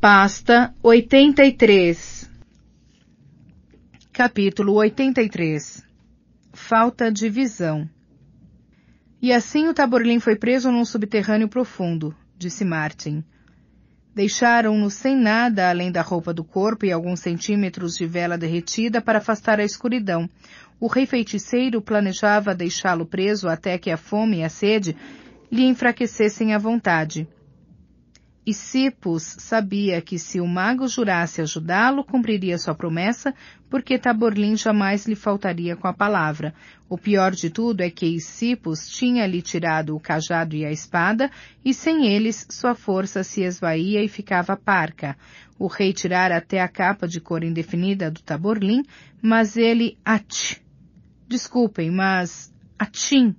Pasta 83 Capítulo 83 Falta de visão E assim o Taborlim foi preso num subterrâneo profundo, disse Martin. Deixaram-no sem nada além da roupa do corpo e alguns centímetros de vela derretida para afastar a escuridão. O rei feiticeiro planejava deixá-lo preso até que a fome e a sede lhe enfraquecessem a vontade. E sabia que se o mago jurasse ajudá-lo, cumpriria sua promessa, porque Taborlin jamais lhe faltaria com a palavra. O pior de tudo é que Isipus tinha lhe tirado o cajado e a espada, e sem eles sua força se esvaía e ficava parca. O rei tirara até a capa de cor indefinida do Taborlin, mas ele... Ati! Desculpem, mas... Atim!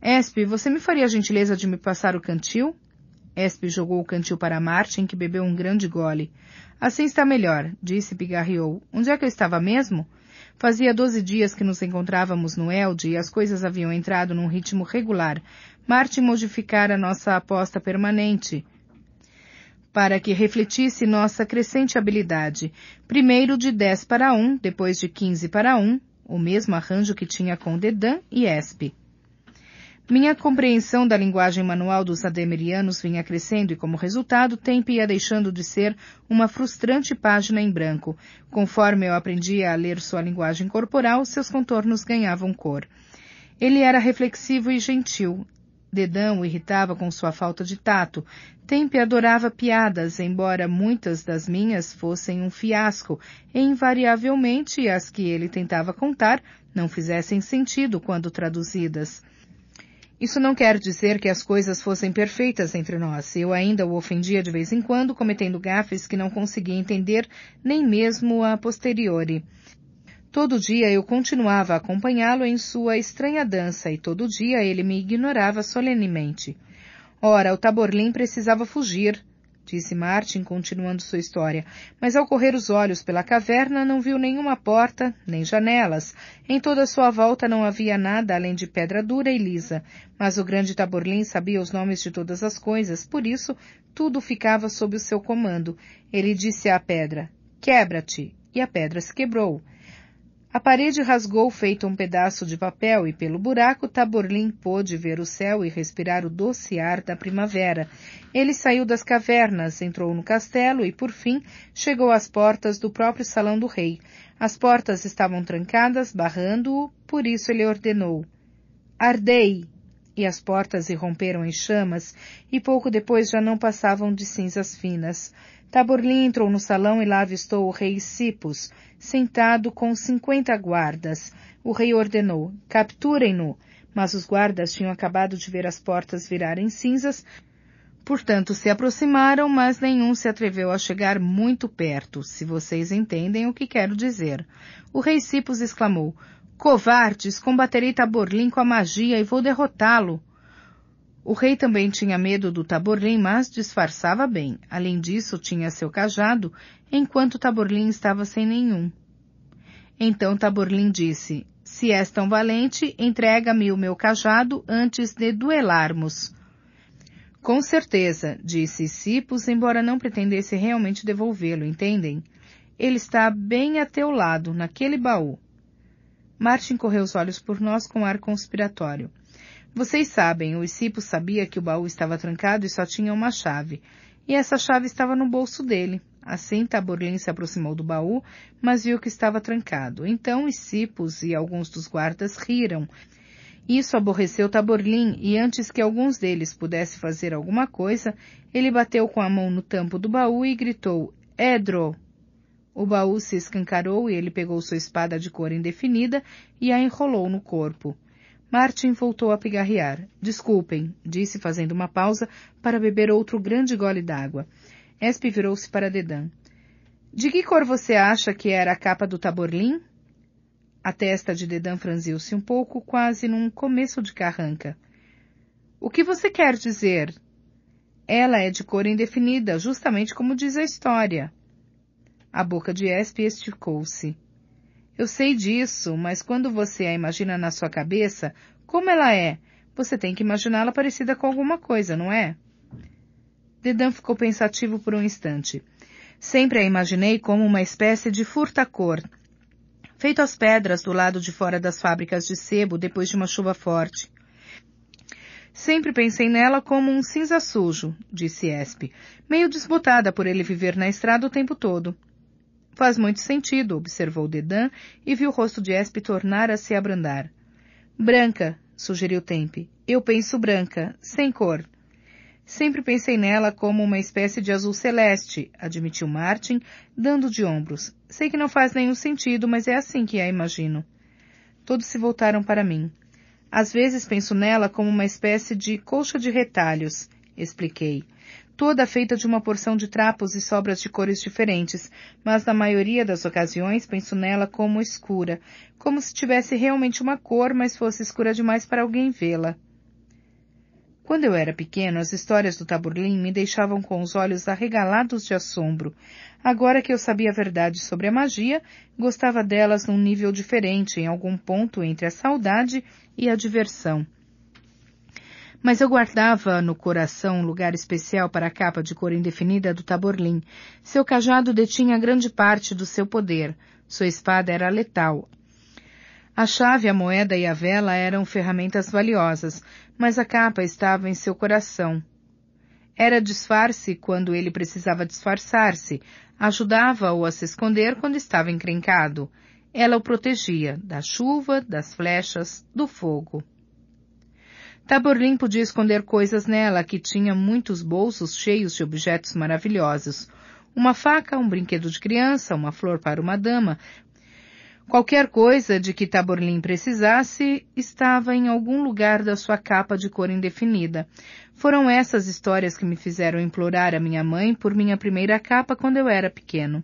Esp, você me faria a gentileza de me passar o cantil? Esp jogou o cantil para Martin, que bebeu um grande gole. Assim está melhor, disse Pigarriou. Onde é que eu estava mesmo? Fazia doze dias que nos encontrávamos no Elde e as coisas haviam entrado num ritmo regular. Martin modificara nossa aposta permanente para que refletisse nossa crescente habilidade. Primeiro de dez para um, depois de quinze para um, o mesmo arranjo que tinha com Dedan e Espe. Minha compreensão da linguagem manual dos ademerianos vinha crescendo e, como resultado, Tempe ia deixando de ser uma frustrante página em branco. Conforme eu aprendia a ler sua linguagem corporal, seus contornos ganhavam cor. Ele era reflexivo e gentil. Dedão o irritava com sua falta de tato. Tempe adorava piadas, embora muitas das minhas fossem um fiasco, e invariavelmente as que ele tentava contar não fizessem sentido quando traduzidas. Isso não quer dizer que as coisas fossem perfeitas entre nós. Eu ainda o ofendia de vez em quando, cometendo gafes que não conseguia entender nem mesmo a posteriori. Todo dia eu continuava a acompanhá-lo em sua estranha dança e todo dia ele me ignorava solenemente. Ora, o Taborlim precisava fugir, disse Martin, continuando sua história, mas ao correr os olhos pela caverna não viu nenhuma porta, nem janelas. Em toda sua volta não havia nada além de pedra dura e lisa, mas o grande Taborlim sabia os nomes de todas as coisas, por isso tudo ficava sob o seu comando. Ele disse à pedra, quebra-te, e a pedra se quebrou. A parede rasgou feito um pedaço de papel e pelo buraco Taborlim pôde ver o céu e respirar o doce ar da primavera. Ele saiu das cavernas, entrou no castelo e, por fim, chegou às portas do próprio salão do rei. As portas estavam trancadas, barrando-o, por isso ele ordenou. Ardei! E as portas irromperam em chamas, e pouco depois já não passavam de cinzas finas. Taborlim entrou no salão e lá avistou o rei Sipos, sentado com cinquenta guardas. O rei ordenou, capturem-no, mas os guardas tinham acabado de ver as portas virarem cinzas, portanto se aproximaram, mas nenhum se atreveu a chegar muito perto, se vocês entendem o que quero dizer. O rei Sipos exclamou, covardes, combaterei Taborlim com a magia e vou derrotá-lo. O rei também tinha medo do Taborlim, mas disfarçava bem. Além disso, tinha seu cajado, enquanto Taborlim estava sem nenhum. Então Taborlim disse, se és tão valente, entrega-me o meu cajado antes de duelarmos. Com certeza, disse Sipos, embora não pretendesse realmente devolvê-lo, entendem? Ele está bem a teu lado, naquele baú. Martin correu os olhos por nós com ar conspiratório. Vocês sabem, o Iscipo sabia que o baú estava trancado e só tinha uma chave. E essa chave estava no bolso dele. Assim, Taborlin se aproximou do baú, mas viu que estava trancado. Então, Iscipos e alguns dos guardas riram. Isso aborreceu Taborlin, e antes que alguns deles pudesse fazer alguma coisa, ele bateu com a mão no tampo do baú e gritou, Edro! O baú se escancarou e ele pegou sua espada de cor indefinida e a enrolou no corpo. Martin voltou a pigarrear. Desculpem, disse fazendo uma pausa para beber outro grande gole d'água. Esp virou-se para Dedan. De que cor você acha que era a capa do taborlim? A testa de Dedan franziu-se um pouco, quase num começo de carranca. O que você quer dizer? Ela é de cor indefinida, justamente como diz a história. A boca de Esp esticou-se. Eu sei disso, mas quando você a imagina na sua cabeça, como ela é? Você tem que imaginá-la parecida com alguma coisa, não é? Dedan ficou pensativo por um instante. Sempre a imaginei como uma espécie de furta cor, feito às pedras do lado de fora das fábricas de sebo depois de uma chuva forte. Sempre pensei nela como um cinza sujo, disse Espe, meio desbotada por ele viver na estrada o tempo todo. Faz muito sentido, observou Dedan e viu o rosto de Esp tornar a se abrandar. Branca, sugeriu Tempe. Eu penso branca, sem cor. Sempre pensei nela como uma espécie de azul celeste, admitiu Martin, dando de ombros. Sei que não faz nenhum sentido, mas é assim que a imagino. Todos se voltaram para mim. Às vezes penso nela como uma espécie de colcha de retalhos, expliquei toda feita de uma porção de trapos e sobras de cores diferentes, mas na maioria das ocasiões penso nela como escura, como se tivesse realmente uma cor, mas fosse escura demais para alguém vê-la. Quando eu era pequeno, as histórias do Taburlim me deixavam com os olhos arregalados de assombro. Agora que eu sabia a verdade sobre a magia, gostava delas num nível diferente, em algum ponto entre a saudade e a diversão mas eu guardava no coração um lugar especial para a capa de cor indefinida do Taborlim. Seu cajado detinha grande parte do seu poder. Sua espada era letal. A chave, a moeda e a vela eram ferramentas valiosas, mas a capa estava em seu coração. Era disfarce quando ele precisava disfarçar-se, ajudava-o a se esconder quando estava encrencado. Ela o protegia da chuva, das flechas, do fogo. Taborlim podia esconder coisas nela, que tinha muitos bolsos cheios de objetos maravilhosos. Uma faca, um brinquedo de criança, uma flor para uma dama. Qualquer coisa de que Taborlim precisasse estava em algum lugar da sua capa de cor indefinida. Foram essas histórias que me fizeram implorar a minha mãe por minha primeira capa quando eu era pequeno.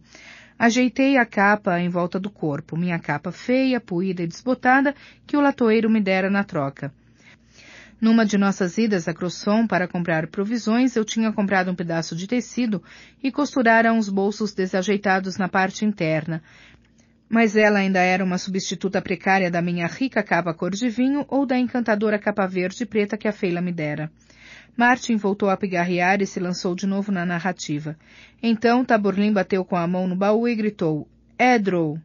Ajeitei a capa em volta do corpo, minha capa feia, poída e desbotada, que o latoeiro me dera na troca. Numa de nossas idas a Crosson para comprar provisões, eu tinha comprado um pedaço de tecido e costurara uns bolsos desajeitados na parte interna. Mas ela ainda era uma substituta precária da minha rica capa cor de vinho ou da encantadora capa verde preta que a feila me dera. Martin voltou a pigarrear e se lançou de novo na narrativa. Então Taborlim bateu com a mão no baú e gritou, Edrow!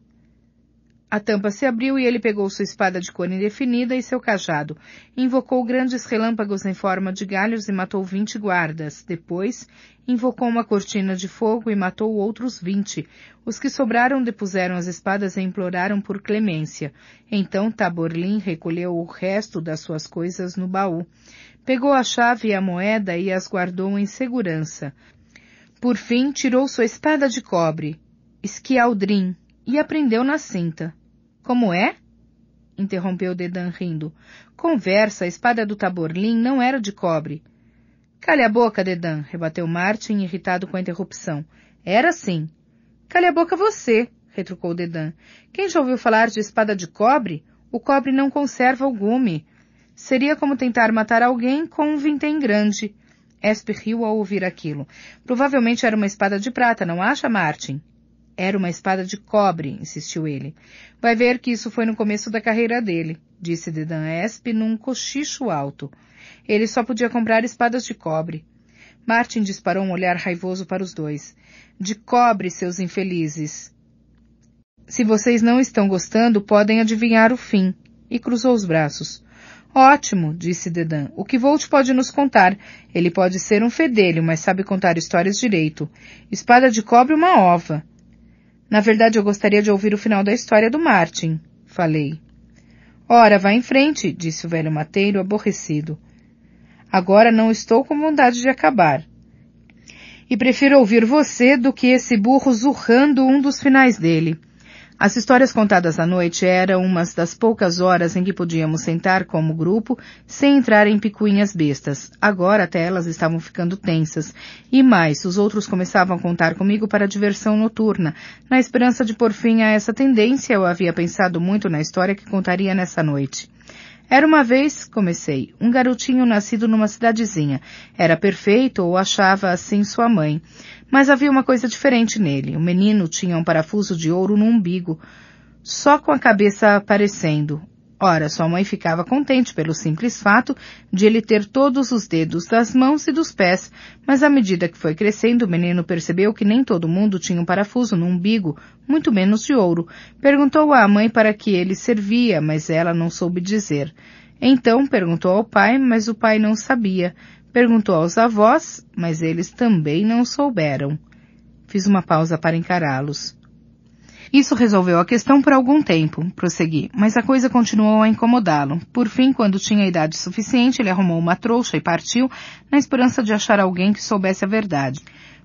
A tampa se abriu e ele pegou sua espada de cor indefinida e seu cajado. Invocou grandes relâmpagos em forma de galhos e matou vinte guardas. Depois, invocou uma cortina de fogo e matou outros vinte. Os que sobraram depuseram as espadas e imploraram por clemência. Então Taborlin recolheu o resto das suas coisas no baú. Pegou a chave e a moeda e as guardou em segurança. Por fim, tirou sua espada de cobre. Esquialdrin, e aprendeu na cinta. Como é? interrompeu Dedan rindo. Conversa, a espada do Taborlin não era de cobre. Cale a boca, Dedan, rebateu Martin, irritado com a interrupção. Era sim. Cale a boca você, retrucou Dedan. Quem já ouviu falar de espada de cobre? O cobre não conserva o gume. Seria como tentar matar alguém com um vintém grande. Esper riu ao ouvir aquilo. Provavelmente era uma espada de prata, não acha, Martin? Era uma espada de cobre, insistiu ele. Vai ver que isso foi no começo da carreira dele, disse Dedan Esp num cochicho alto. Ele só podia comprar espadas de cobre. Martin disparou um olhar raivoso para os dois. De cobre, seus infelizes. Se vocês não estão gostando, podem adivinhar o fim. E cruzou os braços. Ótimo, disse Dedan. O que Volt pode nos contar? Ele pode ser um fedelho, mas sabe contar histórias direito. Espada de cobre, uma ova. Na verdade, eu gostaria de ouvir o final da história do Martin, falei. Ora, vá em frente, disse o velho mateiro, aborrecido. Agora não estou com vontade de acabar. E prefiro ouvir você do que esse burro zurrando um dos finais dele. As histórias contadas à noite eram umas das poucas horas em que podíamos sentar como grupo sem entrar em picuinhas bestas. Agora até elas estavam ficando tensas. E mais, os outros começavam a contar comigo para diversão noturna, na esperança de pôr fim a essa tendência eu havia pensado muito na história que contaria nessa noite. Era uma vez, comecei, um garotinho nascido numa cidadezinha. Era perfeito, ou achava assim sua mãe. Mas havia uma coisa diferente nele. O menino tinha um parafuso de ouro no umbigo, só com a cabeça aparecendo. Ora, sua mãe ficava contente pelo simples fato de ele ter todos os dedos das mãos e dos pés, mas à medida que foi crescendo, o menino percebeu que nem todo mundo tinha um parafuso no umbigo, muito menos de ouro. Perguntou à mãe para que ele servia, mas ela não soube dizer. Então perguntou ao pai, mas o pai não sabia. Perguntou aos avós, mas eles também não souberam. Fiz uma pausa para encará-los. Isso resolveu a questão por algum tempo, prossegui, mas a coisa continuou a incomodá-lo. Por fim, quando tinha idade suficiente, ele arrumou uma trouxa e partiu, na esperança de achar alguém que soubesse a verdade.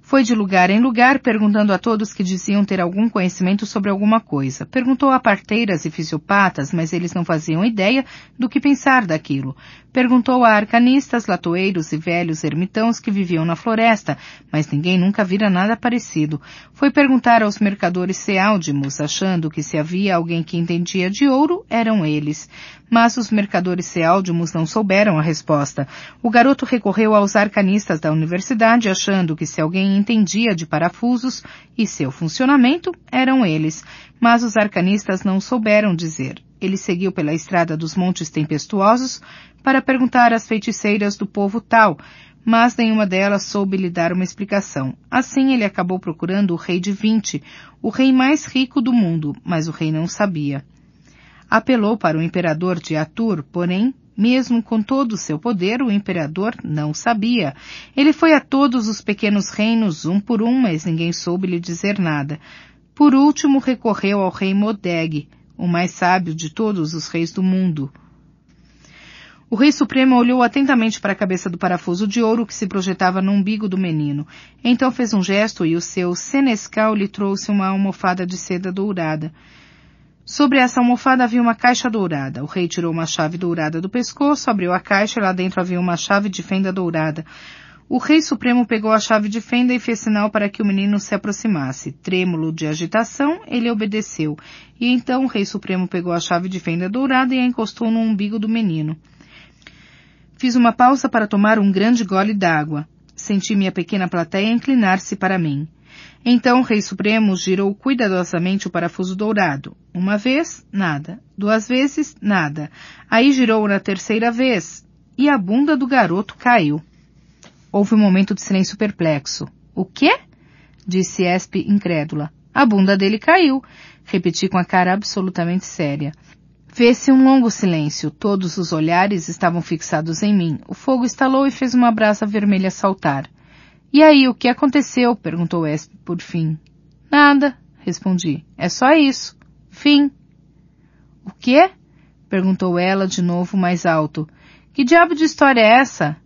Foi de lugar em lugar perguntando a todos que diziam ter algum conhecimento sobre alguma coisa. Perguntou a parteiras e fisiopatas, mas eles não faziam ideia do que pensar daquilo. Perguntou a arcanistas, latoeiros e velhos ermitãos que viviam na floresta, mas ninguém nunca vira nada parecido. Foi perguntar aos mercadores seáldimos, achando que se havia alguém que entendia de ouro, eram eles. Mas os mercadores seáldimos não souberam a resposta. O garoto recorreu aos arcanistas da universidade, achando que se alguém entendia de parafusos e seu funcionamento, eram eles. Mas os arcanistas não souberam dizer ele seguiu pela estrada dos montes tempestuosos para perguntar às feiticeiras do povo tal, mas nenhuma delas soube lhe dar uma explicação. Assim ele acabou procurando o rei de vinte, o rei mais rico do mundo, mas o rei não sabia. Apelou para o imperador de Atur, porém, mesmo com todo o seu poder, o imperador não sabia. Ele foi a todos os pequenos reinos, um por um, mas ninguém soube lhe dizer nada. Por último, recorreu ao rei Modeg, o mais sábio de todos os reis do mundo. O rei supremo olhou atentamente para a cabeça do parafuso de ouro que se projetava no umbigo do menino. Então fez um gesto e o seu senescal lhe trouxe uma almofada de seda dourada. Sobre essa almofada havia uma caixa dourada. O rei tirou uma chave dourada do pescoço, abriu a caixa e lá dentro havia uma chave de fenda dourada. O rei supremo pegou a chave de fenda e fez sinal para que o menino se aproximasse. Trêmulo de agitação, ele obedeceu. E então o rei supremo pegou a chave de fenda dourada e a encostou no umbigo do menino. Fiz uma pausa para tomar um grande gole d'água. Senti minha pequena plateia inclinar-se para mim. Então o Rei Supremo girou cuidadosamente o parafuso dourado. Uma vez, nada. Duas vezes, nada. Aí girou na terceira vez, e a bunda do garoto caiu. Houve um momento de silêncio perplexo. O quê? disse Esp incrédula. A bunda dele caiu, repeti com a cara absolutamente séria. Fez-se um longo silêncio. Todos os olhares estavam fixados em mim. O fogo estalou e fez uma brasa vermelha saltar. E aí, o que aconteceu? perguntou Esp por fim. Nada, respondi. É só isso. Fim. O quê? perguntou ela de novo mais alto. Que diabo de história é essa?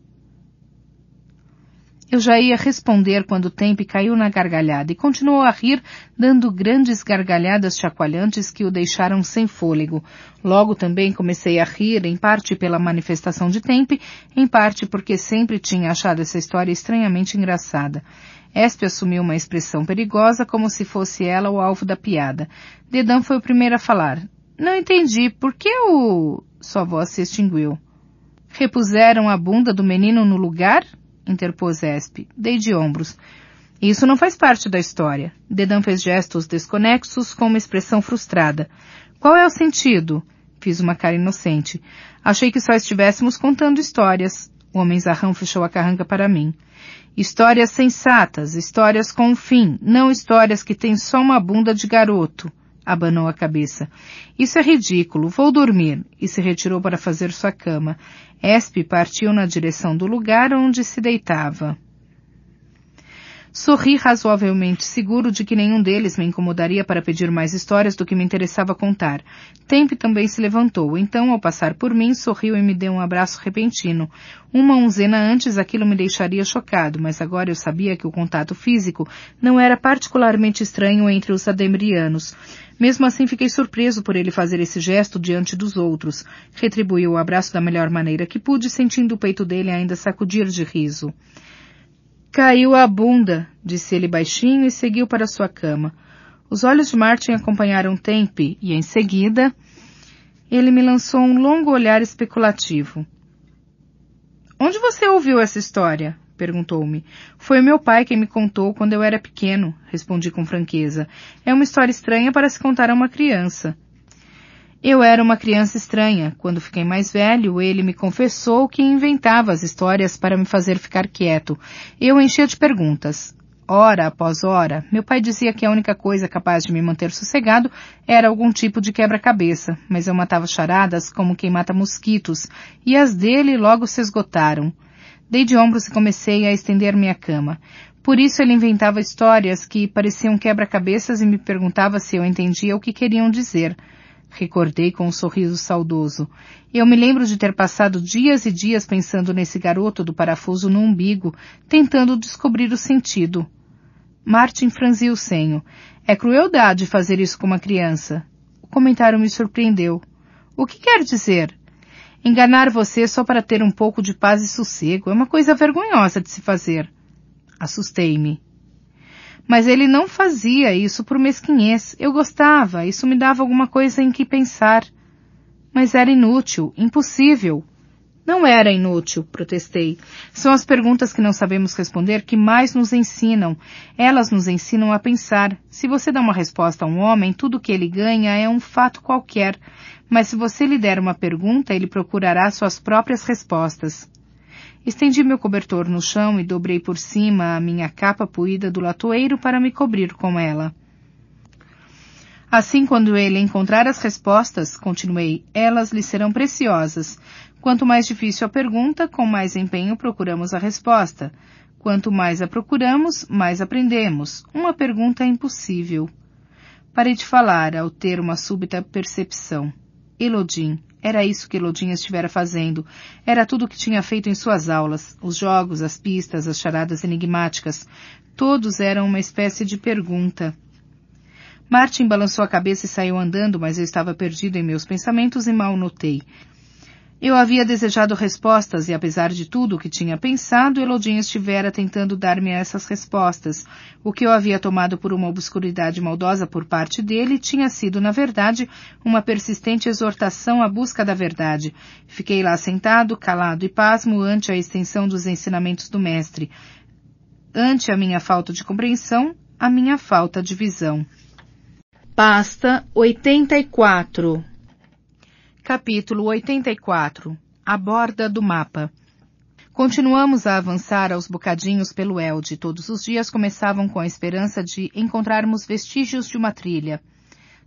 Eu já ia responder quando Tempe caiu na gargalhada e continuou a rir, dando grandes gargalhadas chacoalhantes que o deixaram sem fôlego. Logo também comecei a rir, em parte pela manifestação de Tempe, em parte porque sempre tinha achado essa história estranhamente engraçada. Espe assumiu uma expressão perigosa, como se fosse ela o alvo da piada. Dedan foi o primeiro a falar. Não entendi, por que o... Sua voz se extinguiu. Repuseram a bunda do menino no lugar? interpôs Esp. Dei de ombros. Isso não faz parte da história. Dedan fez gestos desconexos com uma expressão frustrada. Qual é o sentido? Fiz uma cara inocente. Achei que só estivéssemos contando histórias. O homem zarrão fechou a carranca para mim. Histórias sensatas, histórias com um fim, não histórias que têm só uma bunda de garoto. Abanou a cabeça. Isso é ridículo. Vou dormir. E se retirou para fazer sua cama. Espe partiu na direção do lugar onde se deitava. Sorri razoavelmente seguro de que nenhum deles me incomodaria para pedir mais histórias do que me interessava contar. Temp também se levantou, então, ao passar por mim, sorriu e me deu um abraço repentino. Uma onzena antes aquilo me deixaria chocado, mas agora eu sabia que o contato físico não era particularmente estranho entre os adembrianos. Mesmo assim, fiquei surpreso por ele fazer esse gesto diante dos outros. Retribuiu o abraço da melhor maneira que pude, sentindo o peito dele ainda sacudir de riso. Caiu a bunda, disse ele baixinho e seguiu para sua cama. Os olhos de Martin acompanharam Tempe e, em seguida, ele me lançou um longo olhar especulativo. Onde você ouviu essa história? perguntou-me. Foi meu pai quem me contou quando eu era pequeno, respondi com franqueza. É uma história estranha para se contar a uma criança. Eu era uma criança estranha. Quando fiquei mais velho, ele me confessou que inventava as histórias para me fazer ficar quieto. Eu enchia de perguntas. Hora após hora, meu pai dizia que a única coisa capaz de me manter sossegado era algum tipo de quebra-cabeça, mas eu matava charadas como quem mata mosquitos, e as dele logo se esgotaram. Dei de ombros e comecei a estender minha cama. Por isso ele inventava histórias que pareciam quebra-cabeças e me perguntava se eu entendia o que queriam dizer recordei com um sorriso saudoso. Eu me lembro de ter passado dias e dias pensando nesse garoto do parafuso no umbigo, tentando descobrir o sentido. Martin franziu o senho. É crueldade fazer isso com uma criança. O comentário me surpreendeu. O que quer dizer? Enganar você só para ter um pouco de paz e sossego é uma coisa vergonhosa de se fazer. Assustei-me. Mas ele não fazia isso por mesquinhez. Eu gostava, isso me dava alguma coisa em que pensar. Mas era inútil, impossível. Não era inútil, protestei. São as perguntas que não sabemos responder que mais nos ensinam. Elas nos ensinam a pensar. Se você dá uma resposta a um homem, tudo que ele ganha é um fato qualquer. Mas se você lhe der uma pergunta, ele procurará suas próprias respostas. Estendi meu cobertor no chão e dobrei por cima a minha capa poída do latoeiro para me cobrir com ela. Assim, quando ele encontrar as respostas, continuei, elas lhe serão preciosas. Quanto mais difícil a pergunta, com mais empenho procuramos a resposta. Quanto mais a procuramos, mais aprendemos. Uma pergunta é impossível. Parei de falar ao ter uma súbita percepção. Elodin, Era isso que Elodin estivera fazendo. Era tudo o que tinha feito em suas aulas. Os jogos, as pistas, as charadas enigmáticas. Todos eram uma espécie de pergunta. Martin balançou a cabeça e saiu andando, mas eu estava perdido em meus pensamentos e mal notei. Eu havia desejado respostas e, apesar de tudo o que tinha pensado, Elodinha estivera tentando dar-me essas respostas. O que eu havia tomado por uma obscuridade maldosa por parte dele tinha sido, na verdade, uma persistente exortação à busca da verdade. Fiquei lá sentado, calado e pasmo ante a extensão dos ensinamentos do mestre. Ante a minha falta de compreensão, a minha falta de visão. Pasta 84 Capítulo 84 A borda do mapa. Continuamos a avançar aos bocadinhos pelo Elde. Todos os dias começavam com a esperança de encontrarmos vestígios de uma trilha.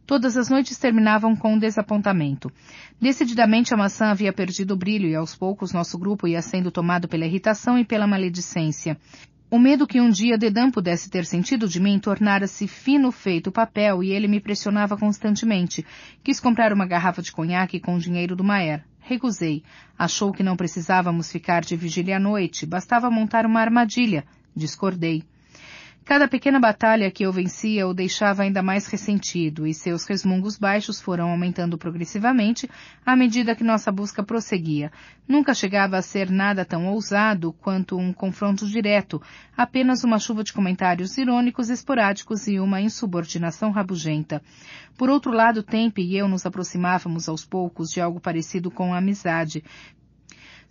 Todas as noites terminavam com um desapontamento. Decididamente a maçã havia perdido o brilho e aos poucos nosso grupo ia sendo tomado pela irritação e pela maledicência. O medo que um dia Dedã pudesse ter sentido de mim tornara-se fino feito papel e ele me pressionava constantemente. Quis comprar uma garrafa de conhaque com o dinheiro do Maer. Recusei. Achou que não precisávamos ficar de vigília à noite, bastava montar uma armadilha. Discordei. Cada pequena batalha que eu vencia o deixava ainda mais ressentido, e seus resmungos baixos foram aumentando progressivamente à medida que nossa busca prosseguia. Nunca chegava a ser nada tão ousado quanto um confronto direto, apenas uma chuva de comentários irônicos, esporádicos e uma insubordinação rabugenta. Por outro lado, Tempe e eu nos aproximávamos aos poucos de algo parecido com a amizade,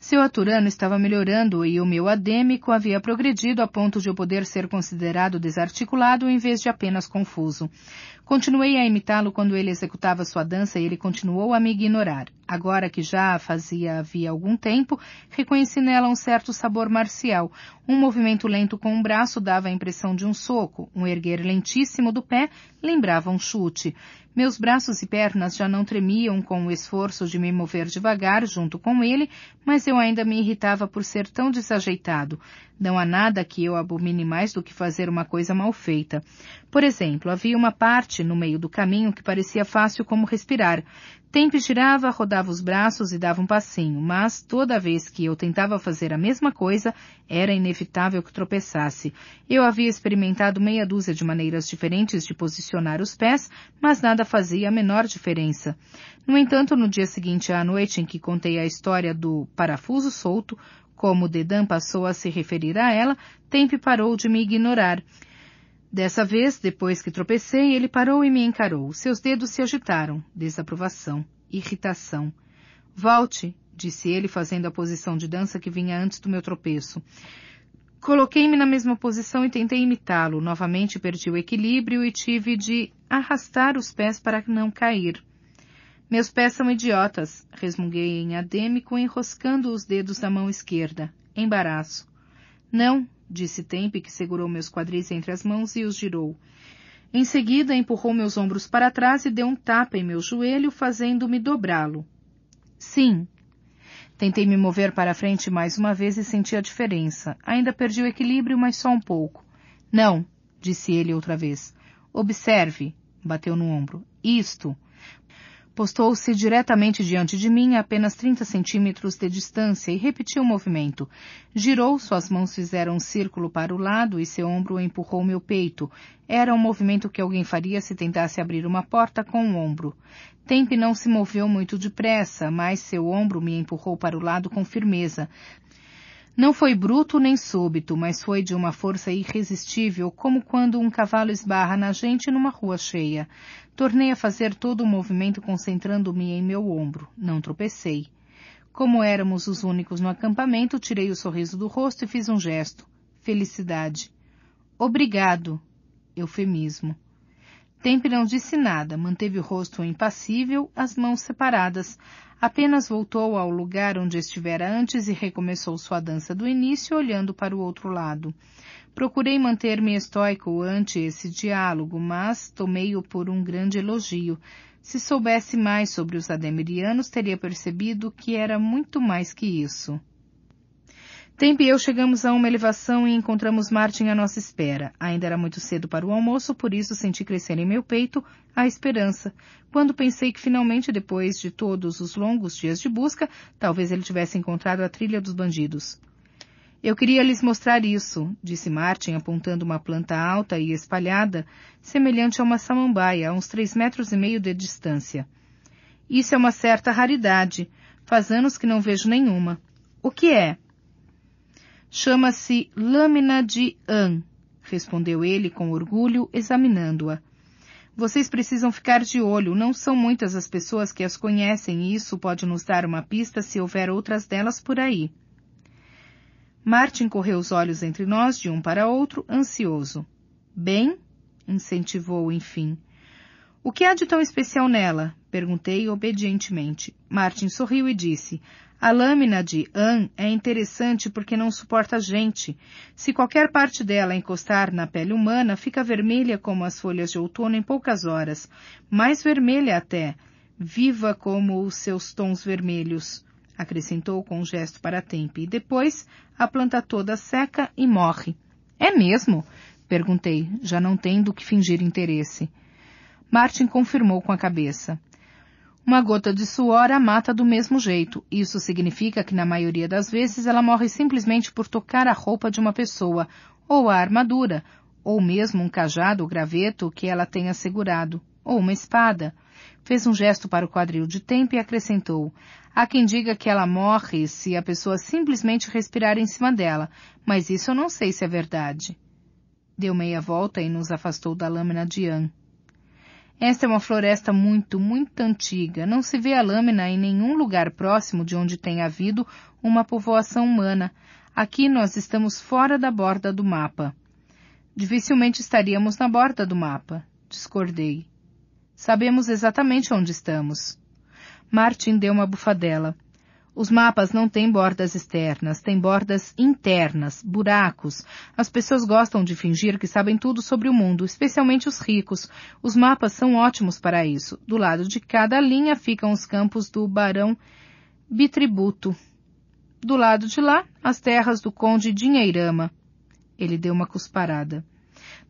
seu aturano estava melhorando e o meu adêmico havia progredido a ponto de eu poder ser considerado desarticulado em vez de apenas confuso. Continuei a imitá-lo quando ele executava sua dança e ele continuou a me ignorar. Agora que já a fazia havia algum tempo, reconheci nela um certo sabor marcial. Um movimento lento com um braço dava a impressão de um soco, um erguer lentíssimo do pé lembrava um chute. Meus braços e pernas já não tremiam com o esforço de me mover devagar junto com ele, mas eu ainda me irritava por ser tão desajeitado. Não há nada que eu abomine mais do que fazer uma coisa mal feita. Por exemplo, havia uma parte no meio do caminho que parecia fácil como respirar. Tempo girava, rodava os braços e dava um passinho, mas toda vez que eu tentava fazer a mesma coisa, era inevitável que tropeçasse. Eu havia experimentado meia dúzia de maneiras diferentes de posicionar os pés, mas nada fazia a menor diferença. No entanto, no dia seguinte à noite em que contei a história do parafuso solto, como Dedan passou a se referir a ela, Tempe parou de me ignorar. Dessa vez, depois que tropecei, ele parou e me encarou. Seus dedos se agitaram. Desaprovação. Irritação. Volte, disse ele, fazendo a posição de dança que vinha antes do meu tropeço. Coloquei-me na mesma posição e tentei imitá-lo. Novamente perdi o equilíbrio e tive de arrastar os pés para não cair. Meus pés são idiotas, resmunguei em adêmico, enroscando os dedos da mão esquerda. Embaraço. Não, disse Tempe, que segurou meus quadris entre as mãos e os girou. Em seguida, empurrou meus ombros para trás e deu um tapa em meu joelho, fazendo-me dobrá-lo. Sim. Tentei me mover para frente mais uma vez e senti a diferença. Ainda perdi o equilíbrio, mas só um pouco. Não, disse ele outra vez. Observe, bateu no ombro. Isto. Postou-se diretamente diante de mim a apenas 30 centímetros de distância e repetiu o movimento. Girou, suas mãos fizeram um círculo para o lado e seu ombro empurrou meu peito. Era um movimento que alguém faria se tentasse abrir uma porta com o um ombro. Tempe não se moveu muito depressa, mas seu ombro me empurrou para o lado com firmeza. Não foi bruto nem súbito, mas foi de uma força irresistível, como quando um cavalo esbarra na gente numa rua cheia. Tornei a fazer todo o movimento concentrando-me em meu ombro. Não tropecei. Como éramos os únicos no acampamento, tirei o sorriso do rosto e fiz um gesto. Felicidade. Obrigado. Eufemismo. Tempe não disse nada, manteve o rosto impassível, as mãos separadas. Apenas voltou ao lugar onde estivera antes e recomeçou sua dança do início, olhando para o outro lado. Procurei manter-me estoico ante esse diálogo, mas tomei-o por um grande elogio. Se soubesse mais sobre os ademirianos, teria percebido que era muito mais que isso. Tempo e eu chegamos a uma elevação e encontramos Martin à nossa espera. Ainda era muito cedo para o almoço, por isso senti crescer em meu peito a esperança. Quando pensei que finalmente, depois de todos os longos dias de busca, talvez ele tivesse encontrado a trilha dos bandidos. Eu queria lhes mostrar isso, disse Martin, apontando uma planta alta e espalhada, semelhante a uma samambaia, a uns três metros e meio de distância. Isso é uma certa raridade. Faz anos que não vejo nenhuma. O que é? Chama-se lâmina de An, respondeu ele com orgulho, examinando-a. Vocês precisam ficar de olho, não são muitas as pessoas que as conhecem e isso pode nos dar uma pista se houver outras delas por aí. Martin correu os olhos entre nós de um para outro, ansioso. Bem? incentivou, enfim. O que há de tão especial nela? Perguntei obedientemente. Martin sorriu e disse: A lâmina de an é interessante porque não suporta gente. Se qualquer parte dela encostar na pele humana, fica vermelha como as folhas de outono em poucas horas, mais vermelha até, viva como os seus tons vermelhos. Acrescentou com um gesto para Tempe, e depois a planta toda seca e morre. É mesmo? Perguntei, já não tendo que fingir interesse. Martin confirmou com a cabeça. Uma gota de suor a mata do mesmo jeito. Isso significa que, na maioria das vezes, ela morre simplesmente por tocar a roupa de uma pessoa, ou a armadura, ou mesmo um cajado ou graveto que ela tenha segurado, ou uma espada. Fez um gesto para o quadril de tempo e acrescentou: Há quem diga que ela morre se a pessoa simplesmente respirar em cima dela, mas isso eu não sei se é verdade. Deu meia volta e nos afastou da lâmina de Anne. Esta é uma floresta muito, muito antiga. Não se vê a lâmina em nenhum lugar próximo de onde tenha havido uma povoação humana. Aqui nós estamos fora da borda do mapa. Dificilmente estaríamos na borda do mapa, discordei. Sabemos exatamente onde estamos. Martin deu uma bufadela. Os mapas não têm bordas externas, têm bordas internas, buracos. As pessoas gostam de fingir que sabem tudo sobre o mundo, especialmente os ricos. Os mapas são ótimos para isso. Do lado de cada linha ficam os campos do barão Bitributo. Do lado de lá, as terras do conde Dinheirama. Ele deu uma cusparada.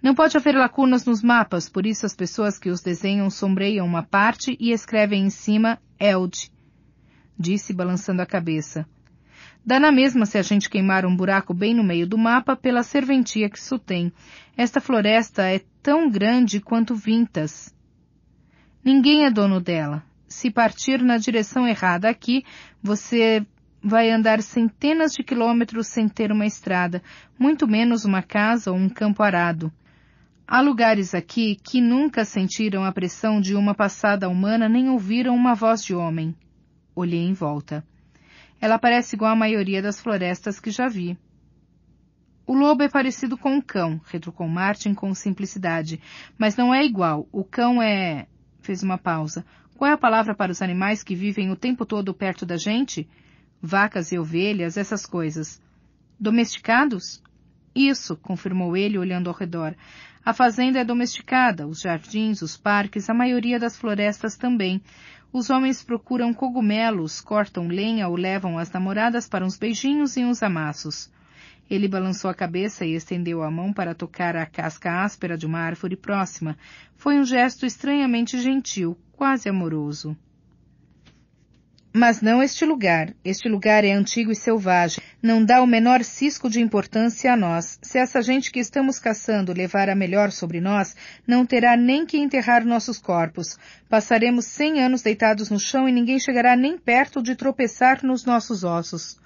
Não pode haver lacunas nos mapas, por isso as pessoas que os desenham sombreiam uma parte e escrevem em cima Eld disse balançando a cabeça. Dá na mesma se a gente queimar um buraco bem no meio do mapa pela serventia que isso tem. Esta floresta é tão grande quanto Vintas. Ninguém é dono dela. Se partir na direção errada aqui, você vai andar centenas de quilômetros sem ter uma estrada, muito menos uma casa ou um campo arado. Há lugares aqui que nunca sentiram a pressão de uma passada humana nem ouviram uma voz de homem. Olhei em volta. Ela parece igual à maioria das florestas que já vi. O lobo é parecido com um cão, retrucou Martin com simplicidade, mas não é igual. O cão é... fez uma pausa. Qual é a palavra para os animais que vivem o tempo todo perto da gente? Vacas e ovelhas, essas coisas. Domesticados? Isso, confirmou ele, olhando ao redor. A fazenda é domesticada, os jardins, os parques, a maioria das florestas também. Os homens procuram cogumelos, cortam lenha ou levam as namoradas para uns beijinhos e uns amassos. Ele balançou a cabeça e estendeu a mão para tocar a casca áspera de uma árvore próxima. Foi um gesto estranhamente gentil, quase amoroso. Mas não este lugar. Este lugar é antigo e selvagem. Não dá o menor cisco de importância a nós. Se essa gente que estamos caçando levar a melhor sobre nós, não terá nem que enterrar nossos corpos. Passaremos cem anos deitados no chão e ninguém chegará nem perto de tropeçar nos nossos ossos.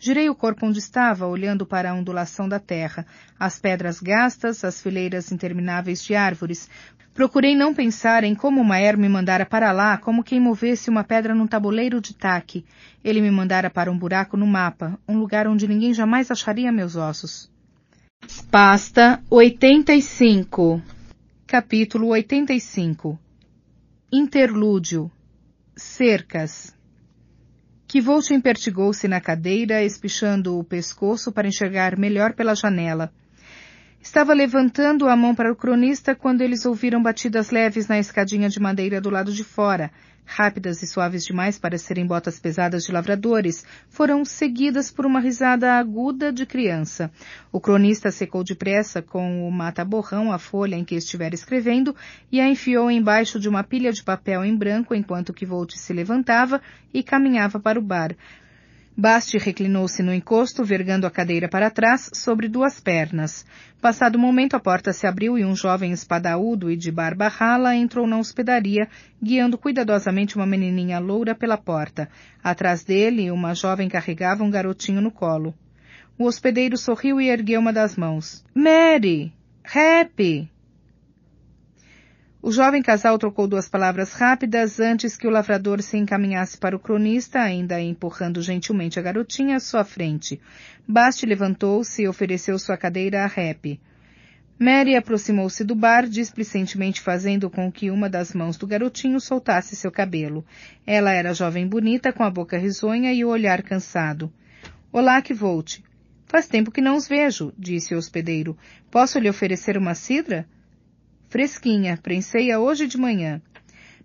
Girei o corpo onde estava, olhando para a ondulação da terra, as pedras gastas, as fileiras intermináveis de árvores, Procurei não pensar em como Maer me mandara para lá como quem movesse uma pedra num tabuleiro de taque. Ele me mandara para um buraco no mapa, um lugar onde ninguém jamais acharia meus ossos. Pasta 85 Capítulo 85 Interlúdio Cercas Kivolt impertigou se na cadeira, espichando o pescoço para enxergar melhor pela janela. Estava levantando a mão para o cronista quando eles ouviram batidas leves na escadinha de madeira do lado de fora. Rápidas e suaves demais para serem botas pesadas de lavradores, foram seguidas por uma risada aguda de criança. O cronista secou depressa com o mata-borrão a folha em que estivera escrevendo e a enfiou embaixo de uma pilha de papel em branco enquanto que Volt se levantava e caminhava para o bar. Basti reclinou-se no encosto, vergando a cadeira para trás, sobre duas pernas. Passado um momento, a porta se abriu e um jovem espadaúdo e de barba rala entrou na hospedaria, guiando cuidadosamente uma menininha loura pela porta. Atrás dele, uma jovem carregava um garotinho no colo. O hospedeiro sorriu e ergueu uma das mãos. Mary! Happy! O jovem casal trocou duas palavras rápidas antes que o lavrador se encaminhasse para o cronista, ainda empurrando gentilmente a garotinha à sua frente. Basti levantou-se e ofereceu sua cadeira a Rap. Mary aproximou-se do bar, displicentemente fazendo com que uma das mãos do garotinho soltasse seu cabelo. Ela era jovem bonita, com a boca risonha e o olhar cansado. Olá, que volte. Faz tempo que não os vejo, disse o hospedeiro. Posso lhe oferecer uma cidra? Fresquinha, prensei-a hoje de manhã.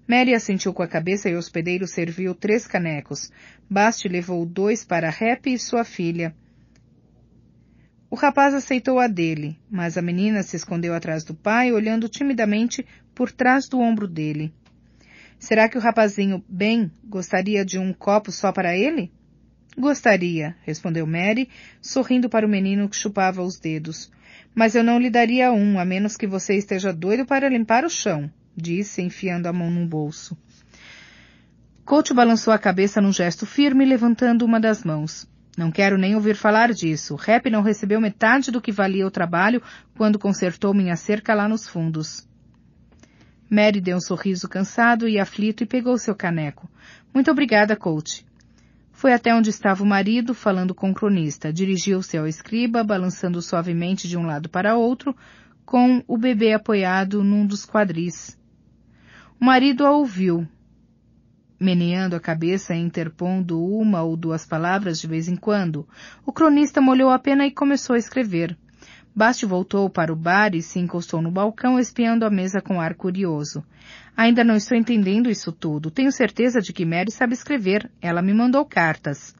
Mary assentiu com a cabeça e o hospedeiro serviu três canecos. Basti levou dois para Rep e sua filha. O rapaz aceitou a dele, mas a menina se escondeu atrás do pai, olhando timidamente por trás do ombro dele. Será que o rapazinho, bem, gostaria de um copo só para ele? Gostaria, respondeu Mary, sorrindo para o menino que chupava os dedos. Mas eu não lhe daria um, a menos que você esteja doido para limpar o chão, disse, enfiando a mão num bolso. Coach balançou a cabeça num gesto firme, levantando uma das mãos. Não quero nem ouvir falar disso. Rap não recebeu metade do que valia o trabalho quando consertou minha cerca lá nos fundos. Mary deu um sorriso cansado e aflito e pegou seu caneco. Muito obrigada, Coach. Foi até onde estava o marido, falando com o cronista. Dirigiu-se ao escriba, balançando suavemente de um lado para outro, com o bebê apoiado num dos quadris. O marido a ouviu, meneando a cabeça e interpondo uma ou duas palavras de vez em quando. O cronista molhou a pena e começou a escrever. Basti voltou para o bar e se encostou no balcão espiando a mesa com ar curioso. Ainda não estou entendendo isso tudo. Tenho certeza de que Mary sabe escrever. Ela me mandou cartas.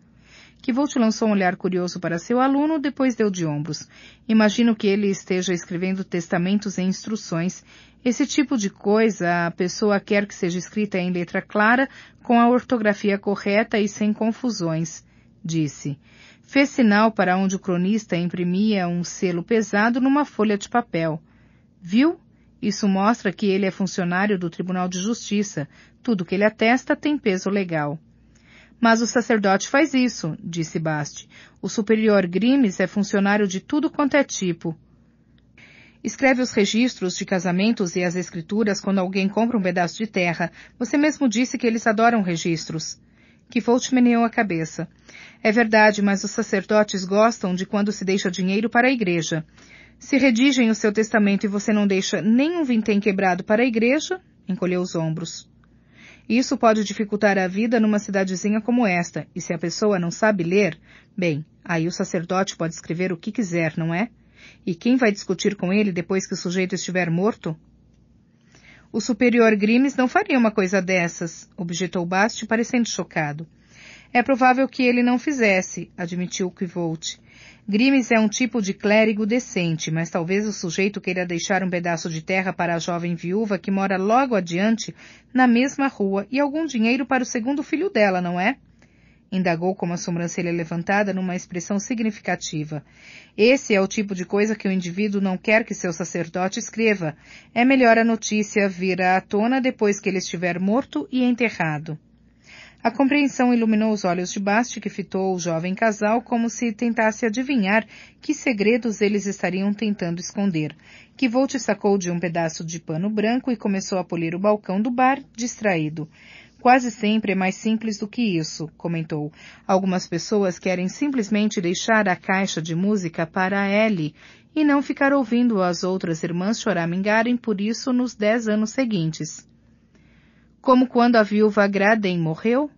Kivolt lançou um olhar curioso para seu aluno, depois deu de ombros. Imagino que ele esteja escrevendo testamentos e instruções. Esse tipo de coisa a pessoa quer que seja escrita em letra clara, com a ortografia correta e sem confusões, disse. Fez sinal para onde o cronista imprimia um selo pesado numa folha de papel. Viu? Isso mostra que ele é funcionário do Tribunal de Justiça. Tudo que ele atesta tem peso legal. Mas o sacerdote faz isso, disse Basti. O superior Grimes é funcionário de tudo quanto é tipo. Escreve os registros de casamentos e as escrituras quando alguém compra um pedaço de terra. Você mesmo disse que eles adoram registros. Kifold meneou a cabeça. É verdade, mas os sacerdotes gostam de quando se deixa dinheiro para a igreja. Se redigem o seu testamento e você não deixa nenhum vintém quebrado para a igreja, encolheu os ombros. Isso pode dificultar a vida numa cidadezinha como esta, e se a pessoa não sabe ler, bem, aí o sacerdote pode escrever o que quiser, não é? E quem vai discutir com ele depois que o sujeito estiver morto? O superior Grimes não faria uma coisa dessas, objetou Basti, parecendo chocado. É provável que ele não fizesse, admitiu Quivolt. Grimes é um tipo de clérigo decente, mas talvez o sujeito queira deixar um pedaço de terra para a jovem viúva que mora logo adiante, na mesma rua, e algum dinheiro para o segundo filho dela, não é? indagou com a sobrancelha é levantada numa expressão significativa. Esse é o tipo de coisa que o indivíduo não quer que seu sacerdote escreva. É melhor a notícia vir à tona depois que ele estiver morto e enterrado. A compreensão iluminou os olhos de Basti, que fitou o jovem casal como se tentasse adivinhar que segredos eles estariam tentando esconder. Kivolt sacou de um pedaço de pano branco e começou a polir o balcão do bar, distraído. Quase sempre é mais simples do que isso, comentou. Algumas pessoas querem simplesmente deixar a caixa de música para a Ellie e não ficar ouvindo as outras irmãs choramingarem por isso nos dez anos seguintes. Como quando a viúva Graden morreu?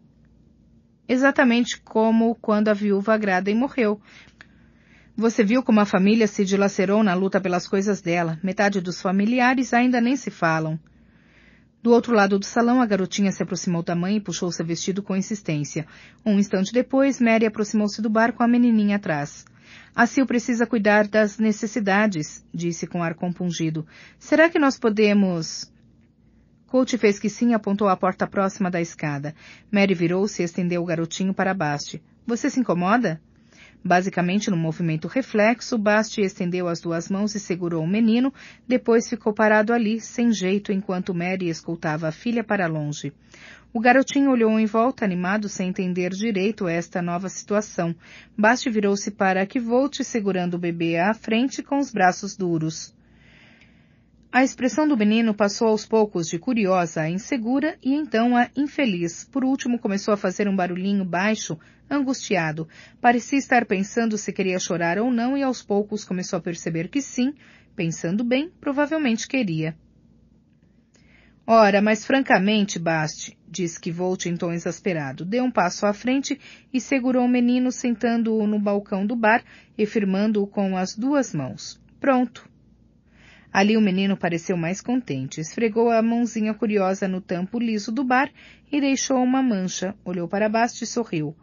Exatamente como quando a viúva Graden morreu. Você viu como a família se dilacerou na luta pelas coisas dela. Metade dos familiares ainda nem se falam. Do outro lado do salão, a garotinha se aproximou da mãe e puxou seu vestido com insistência. Um instante depois, Mary aproximou-se do bar com a menininha atrás. A Sil precisa cuidar das necessidades, disse com ar compungido. Será que nós podemos... Coach fez que sim e apontou a porta próxima da escada. Mary virou-se e estendeu o garotinho para baixo. Você se incomoda? Basicamente, no movimento reflexo, Basti estendeu as duas mãos e segurou o menino, depois ficou parado ali, sem jeito, enquanto Mary escoltava a filha para longe. O garotinho olhou em volta, animado, sem entender direito esta nova situação. Basti virou-se para que volte, segurando o bebê à frente com os braços duros. A expressão do menino passou aos poucos de curiosa a insegura e então a infeliz. Por último, começou a fazer um barulhinho baixo, angustiado. Parecia estar pensando se queria chorar ou não e aos poucos começou a perceber que sim, pensando bem, provavelmente queria. Ora, mas francamente, Baste, disse que Volt em tom exasperado, deu um passo à frente e segurou o menino sentando-o no balcão do bar e firmando-o com as duas mãos. Pronto, Ali o menino pareceu mais contente, esfregou a mãozinha curiosa no tampo liso do bar e deixou uma mancha, olhou para Basti e sorriu.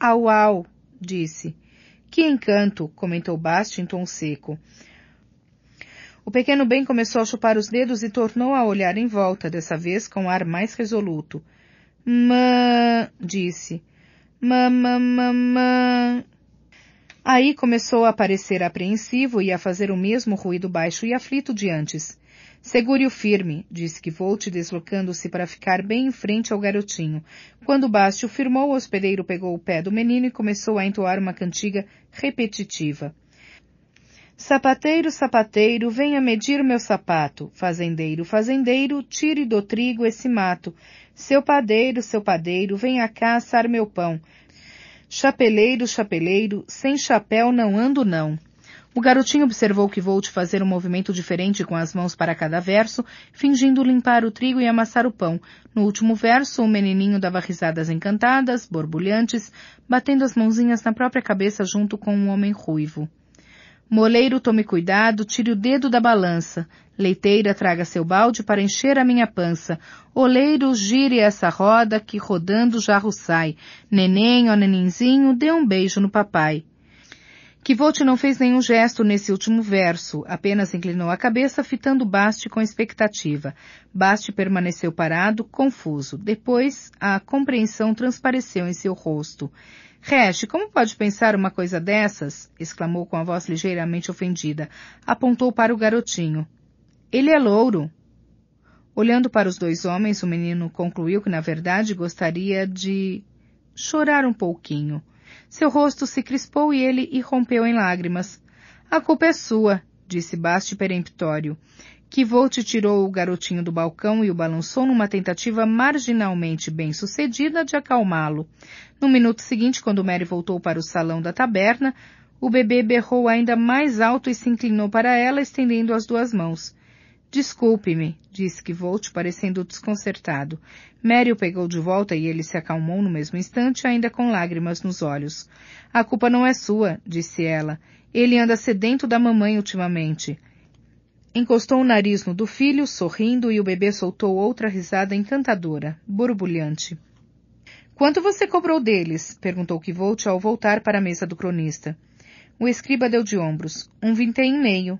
Au, au, disse. Que encanto, comentou Basti em tom seco. O pequeno bem começou a chupar os dedos e tornou a olhar em volta, dessa vez com ar mais resoluto. Mã, disse. Mamamamã, Aí começou a parecer apreensivo e a fazer o mesmo ruído baixo e aflito de antes. Segure-o firme, disse que Volt, deslocando-se para ficar bem em frente ao garotinho. Quando Bastio firmou, o hospedeiro pegou o pé do menino e começou a entoar uma cantiga repetitiva. Sapateiro, sapateiro, venha medir meu sapato. Fazendeiro, fazendeiro, tire do trigo esse mato. Seu padeiro, seu padeiro, venha caçar meu pão. Chapeleiro, chapeleiro, sem chapéu não ando não. O garotinho observou que Volt fazer um movimento diferente com as mãos para cada verso, fingindo limpar o trigo e amassar o pão. No último verso, o menininho dava risadas encantadas, borbulhantes, batendo as mãozinhas na própria cabeça junto com um homem ruivo. Moleiro, tome cuidado, tire o dedo da balança. Leiteira, traga seu balde para encher a minha pança. Oleiro, gire essa roda que rodando já russai. Neném, ó nenenzinho, dê um beijo no papai. Kivote não fez nenhum gesto nesse último verso, apenas inclinou a cabeça fitando Basti com expectativa. Basti permaneceu parado, confuso. Depois, a compreensão transpareceu em seu rosto. Hash, como pode pensar uma coisa dessas? exclamou com a voz ligeiramente ofendida. Apontou para o garotinho. Ele é louro. Olhando para os dois homens, o menino concluiu que, na verdade, gostaria de chorar um pouquinho. Seu rosto se crispou e ele irrompeu em lágrimas. A culpa é sua, disse Basti peremptório que Volt tirou o garotinho do balcão e o balançou numa tentativa marginalmente bem-sucedida de acalmá-lo. No minuto seguinte, quando Mary voltou para o salão da taberna, o bebê berrou ainda mais alto e se inclinou para ela, estendendo as duas mãos. Desculpe-me, disse que Volt, parecendo desconcertado. Mary o pegou de volta e ele se acalmou no mesmo instante, ainda com lágrimas nos olhos. A culpa não é sua, disse ela. Ele anda sedento da mamãe ultimamente. Encostou o nariz no do filho, sorrindo, e o bebê soltou outra risada encantadora, borbulhante. Quanto você cobrou deles? perguntou Kivolt ao voltar para a mesa do cronista. O escriba deu de ombros. Um vinte e meio.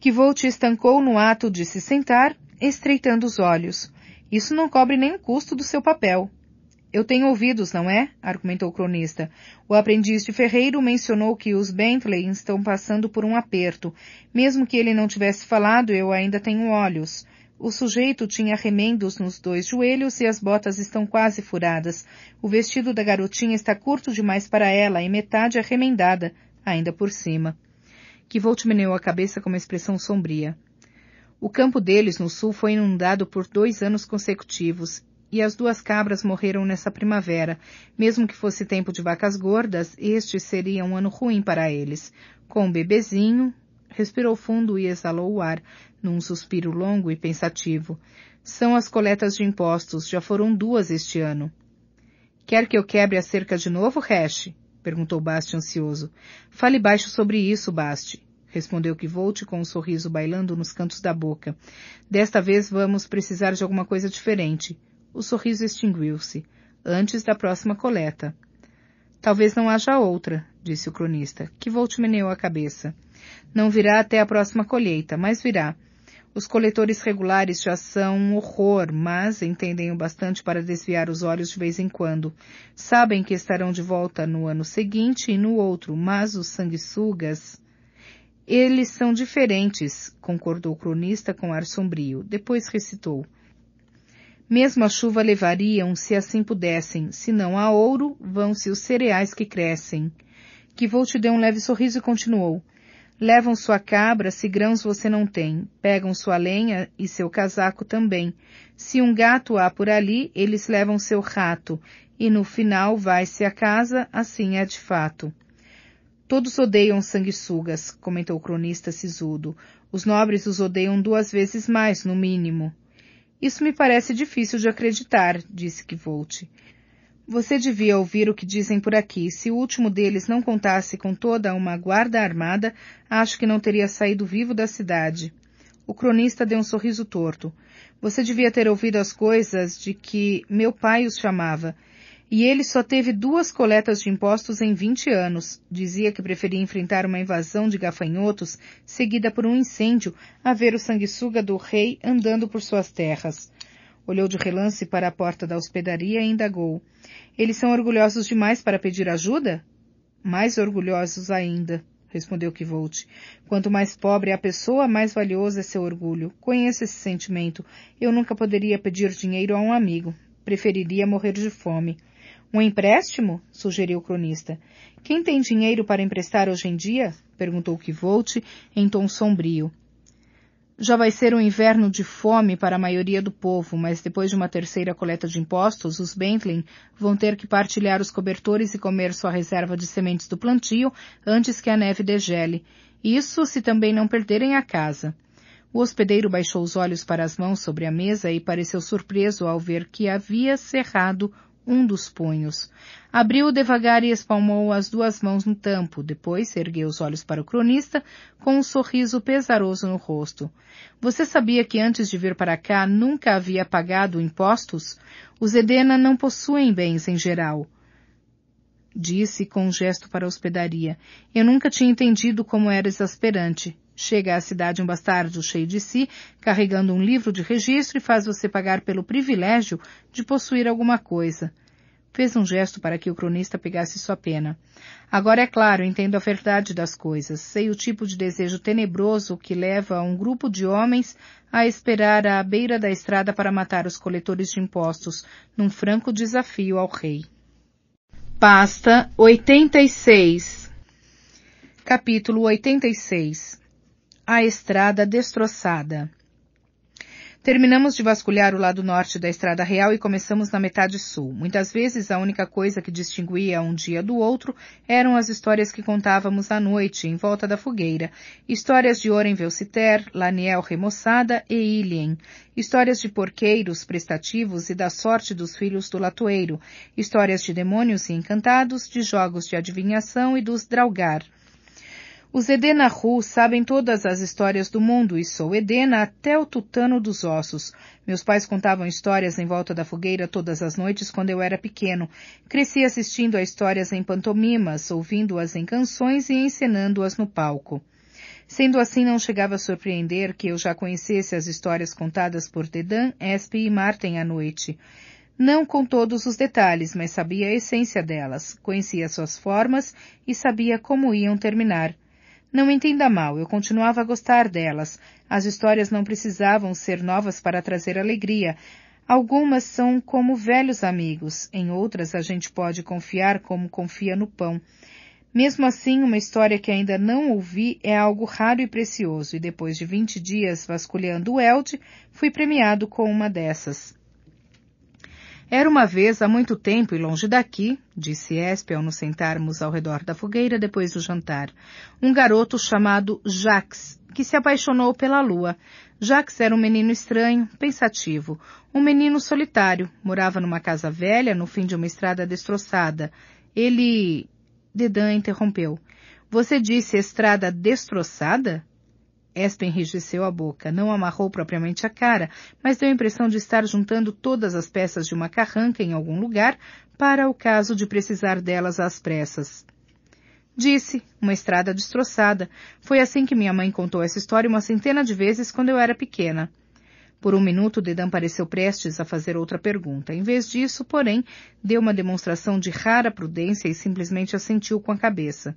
Kivolt estancou no ato de se sentar, estreitando os olhos. Isso não cobre nem o custo do seu papel. Eu tenho ouvidos, não é? argumentou o cronista. O aprendiz de ferreiro mencionou que os Bentley estão passando por um aperto. Mesmo que ele não tivesse falado, eu ainda tenho olhos. O sujeito tinha remendos nos dois joelhos e as botas estão quase furadas. O vestido da garotinha está curto demais para ela e metade é remendada, ainda por cima. Kivolt meneou a cabeça com uma expressão sombria. O campo deles no sul foi inundado por dois anos consecutivos e as duas cabras morreram nessa primavera. Mesmo que fosse tempo de vacas gordas, este seria um ano ruim para eles. Com o bebezinho, respirou fundo e exalou o ar, num suspiro longo e pensativo. São as coletas de impostos, já foram duas este ano. Quer que eu quebre a cerca de novo, Hash? perguntou Basti ansioso. Fale baixo sobre isso, Basti respondeu que volte com um sorriso bailando nos cantos da boca. Desta vez vamos precisar de alguma coisa diferente. O sorriso extinguiu-se, antes da próxima coleta. Talvez não haja outra, disse o cronista, que voltimeneou a cabeça. Não virá até a próxima colheita, mas virá. Os coletores regulares já são um horror, mas entendem o bastante para desviar os olhos de vez em quando. Sabem que estarão de volta no ano seguinte e no outro, mas os sanguessugas... Eles são diferentes, concordou o cronista com ar sombrio. Depois recitou. Mesmo a chuva levariam, se assim pudessem, se não há ouro, vão-se os cereais que crescem. Kivolt deu um leve sorriso e continuou. Levam sua cabra se grãos você não tem, pegam sua lenha e seu casaco também. Se um gato há por ali, eles levam seu rato, e no final vai-se a casa, assim é de fato. Todos odeiam sanguessugas, comentou o cronista sisudo. Os nobres os odeiam duas vezes mais, no mínimo. Isso me parece difícil de acreditar, disse Kivolt. Você devia ouvir o que dizem por aqui. Se o último deles não contasse com toda uma guarda armada, acho que não teria saído vivo da cidade. O cronista deu um sorriso torto. Você devia ter ouvido as coisas de que meu pai os chamava. E ele só teve duas coletas de impostos em 20 anos. Dizia que preferia enfrentar uma invasão de gafanhotos seguida por um incêndio a ver o sanguessuga do rei andando por suas terras. Olhou de relance para a porta da hospedaria e indagou. Eles são orgulhosos demais para pedir ajuda? Mais orgulhosos ainda, respondeu Kivolt. Quanto mais pobre é a pessoa, mais valioso é seu orgulho. Conheço esse sentimento. Eu nunca poderia pedir dinheiro a um amigo. Preferiria morrer de fome. Um empréstimo? sugeriu o cronista. Quem tem dinheiro para emprestar hoje em dia? perguntou Kivolt em tom sombrio. Já vai ser um inverno de fome para a maioria do povo, mas depois de uma terceira coleta de impostos, os Bentley vão ter que partilhar os cobertores e comer sua reserva de sementes do plantio antes que a neve degele. Isso se também não perderem a casa. O hospedeiro baixou os olhos para as mãos sobre a mesa e pareceu surpreso ao ver que havia cerrado um dos punhos. Abriu devagar e espalmou as duas mãos no tampo, depois ergueu os olhos para o cronista com um sorriso pesaroso no rosto. Você sabia que antes de vir para cá nunca havia pagado impostos? Os Edena não possuem bens em geral disse com um gesto para a hospedaria. Eu nunca tinha entendido como era exasperante. Chega à cidade um bastardo cheio de si, carregando um livro de registro e faz você pagar pelo privilégio de possuir alguma coisa. Fez um gesto para que o cronista pegasse sua pena. Agora é claro, entendo a verdade das coisas. Sei o tipo de desejo tenebroso que leva um grupo de homens a esperar à beira da estrada para matar os coletores de impostos, num franco desafio ao rei. Pasta 86 Capítulo 86 a estrada destroçada. Terminamos de vasculhar o lado norte da estrada real e começamos na metade sul. Muitas vezes a única coisa que distinguia um dia do outro eram as histórias que contávamos à noite, em volta da fogueira. Histórias de Oren Velciter, Laniel Remoçada e Ilien. Histórias de porqueiros prestativos e da sorte dos filhos do latoeiro. Histórias de demônios e encantados, de jogos de adivinhação e dos draugar, os Edenahu sabem todas as histórias do mundo e sou Edena até o tutano dos ossos. Meus pais contavam histórias em volta da fogueira todas as noites quando eu era pequeno. Cresci assistindo a histórias em pantomimas, ouvindo-as em canções e encenando-as no palco. Sendo assim, não chegava a surpreender que eu já conhecesse as histórias contadas por Dedan, Esp e Martin à noite. Não com todos os detalhes, mas sabia a essência delas, conhecia suas formas e sabia como iam terminar. Não entenda mal, eu continuava a gostar delas. As histórias não precisavam ser novas para trazer alegria. Algumas são como velhos amigos, em outras a gente pode confiar como confia no pão. Mesmo assim, uma história que ainda não ouvi é algo raro e precioso, e depois de vinte dias vasculhando o Elde, fui premiado com uma dessas. Era uma vez há muito tempo e longe daqui, disse Espe ao nos sentarmos ao redor da fogueira depois do jantar, um garoto chamado Jacques, que se apaixonou pela lua. Jacques era um menino estranho, pensativo, um menino solitário, morava numa casa velha no fim de uma estrada destroçada. Ele... Dedan interrompeu. Você disse estrada destroçada? Esta enrijeceu a boca, não amarrou propriamente a cara, mas deu a impressão de estar juntando todas as peças de uma carranca em algum lugar para o caso de precisar delas às pressas. Disse, uma estrada destroçada. Foi assim que minha mãe contou essa história uma centena de vezes quando eu era pequena. Por um minuto, Dedan pareceu prestes a fazer outra pergunta. Em vez disso, porém, deu uma demonstração de rara prudência e simplesmente assentiu com a cabeça.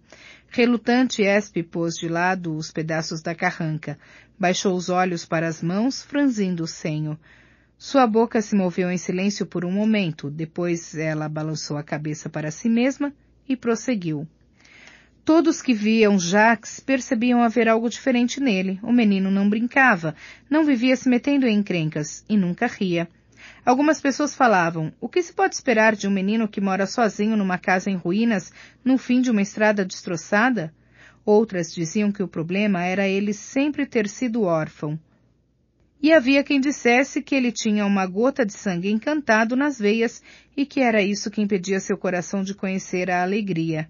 Relutante, Espe pôs de lado os pedaços da carranca. Baixou os olhos para as mãos, franzindo o senho. Sua boca se moveu em silêncio por um momento, depois ela balançou a cabeça para si mesma e prosseguiu. Todos que viam Jacques percebiam haver algo diferente nele. O menino não brincava, não vivia se metendo em encrencas e nunca ria. Algumas pessoas falavam, o que se pode esperar de um menino que mora sozinho numa casa em ruínas, no fim de uma estrada destroçada? Outras diziam que o problema era ele sempre ter sido órfão. E havia quem dissesse que ele tinha uma gota de sangue encantado nas veias e que era isso que impedia seu coração de conhecer a alegria.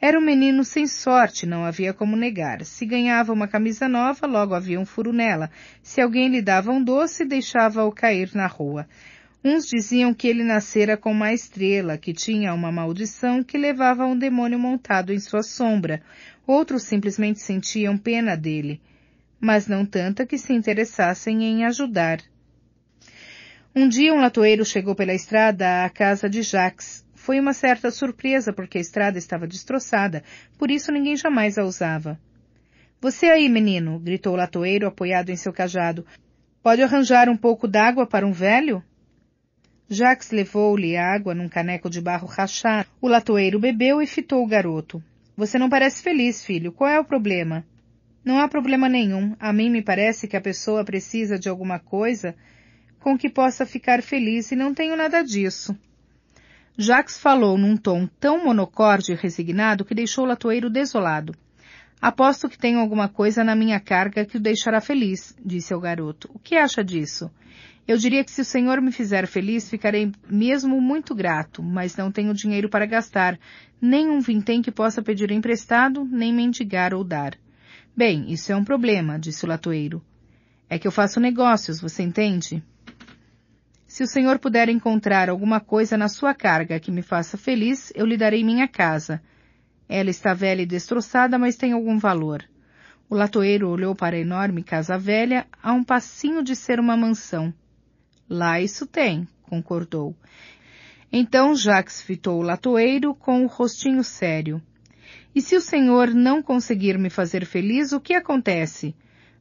Era um menino sem sorte, não havia como negar. Se ganhava uma camisa nova, logo havia um furo nela. Se alguém lhe dava um doce, deixava-o cair na rua. Uns diziam que ele nascera com uma estrela, que tinha uma maldição que levava um demônio montado em sua sombra. Outros simplesmente sentiam pena dele, mas não tanta que se interessassem em ajudar. Um dia um latoeiro chegou pela estrada à casa de Jacques, foi uma certa surpresa porque a estrada estava destroçada, por isso ninguém jamais a usava. Você aí, menino, gritou o latoeiro apoiado em seu cajado. Pode arranjar um pouco d'água para um velho? Jacques levou-lhe água num caneco de barro rachado. O latoeiro bebeu e fitou o garoto. Você não parece feliz, filho. Qual é o problema? Não há problema nenhum. A mim me parece que a pessoa precisa de alguma coisa com que possa ficar feliz e não tenho nada disso. Jacques falou num tom tão monocorde e resignado que deixou o Latoeiro desolado. Aposto que tem alguma coisa na minha carga que o deixará feliz, disse ao garoto. O que acha disso? Eu diria que se o senhor me fizer feliz, ficarei mesmo muito grato, mas não tenho dinheiro para gastar, nem um vintém que possa pedir emprestado, nem mendigar ou dar. Bem, isso é um problema, disse o latoeiro. É que eu faço negócios, você entende? Se o Senhor puder encontrar alguma coisa na sua carga que me faça feliz, eu lhe darei minha casa. Ela está velha e destroçada, mas tem algum valor. O latoeiro olhou para a enorme casa velha, a um passinho de ser uma mansão. Lá isso tem, concordou. Então Jacques fitou o latoeiro com o um rostinho sério. E se o senhor não conseguir me fazer feliz, o que acontece?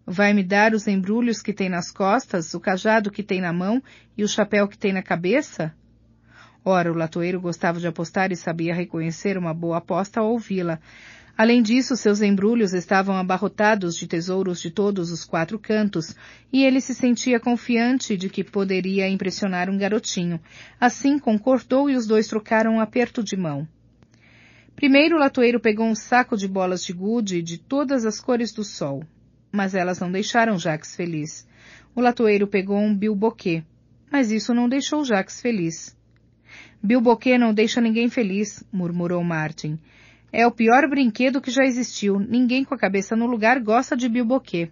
Vai me dar os embrulhos que tem nas costas, o cajado que tem na mão e o chapéu que tem na cabeça? Ora, o latoeiro gostava de apostar e sabia reconhecer uma boa aposta ao ouvi-la. Além disso, seus embrulhos estavam abarrotados de tesouros de todos os quatro cantos, e ele se sentia confiante de que poderia impressionar um garotinho. Assim concordou e os dois trocaram um aperto de mão. Primeiro o latoeiro pegou um saco de bolas de gude de todas as cores do sol mas elas não deixaram Jacques feliz. O latoeiro pegou um bilboquê, mas isso não deixou Jacques feliz. Bilboquê não deixa ninguém feliz, murmurou Martin. É o pior brinquedo que já existiu. Ninguém com a cabeça no lugar gosta de bilboquê.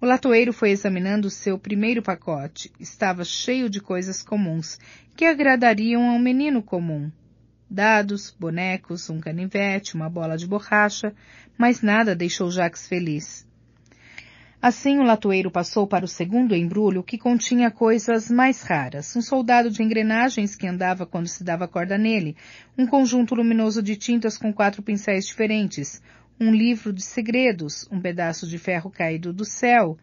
O latoeiro foi examinando seu primeiro pacote. Estava cheio de coisas comuns, que agradariam a um menino comum. Dados, bonecos, um canivete, uma bola de borracha, mas nada deixou Jacques feliz. Assim, o latoeiro passou para o segundo embrulho, que continha coisas mais raras. Um soldado de engrenagens que andava quando se dava corda nele, um conjunto luminoso de tintas com quatro pincéis diferentes, um livro de segredos, um pedaço de ferro caído do céu.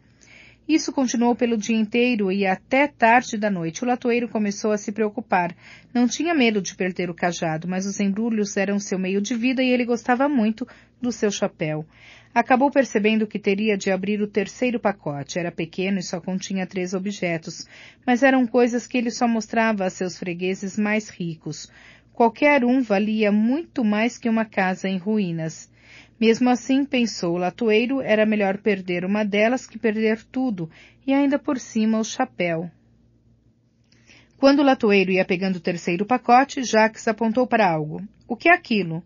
Isso continuou pelo dia inteiro e até tarde da noite o latoeiro começou a se preocupar. Não tinha medo de perder o cajado, mas os embrulhos eram seu meio de vida e ele gostava muito do seu chapéu. Acabou percebendo que teria de abrir o terceiro pacote. Era pequeno e só continha três objetos, mas eram coisas que ele só mostrava a seus fregueses mais ricos. Qualquer um valia muito mais que uma casa em ruínas. Mesmo assim, pensou o latoeiro, era melhor perder uma delas que perder tudo, e ainda por cima o chapéu. Quando o latoeiro ia pegando o terceiro pacote, Jacques apontou para algo. O que é aquilo?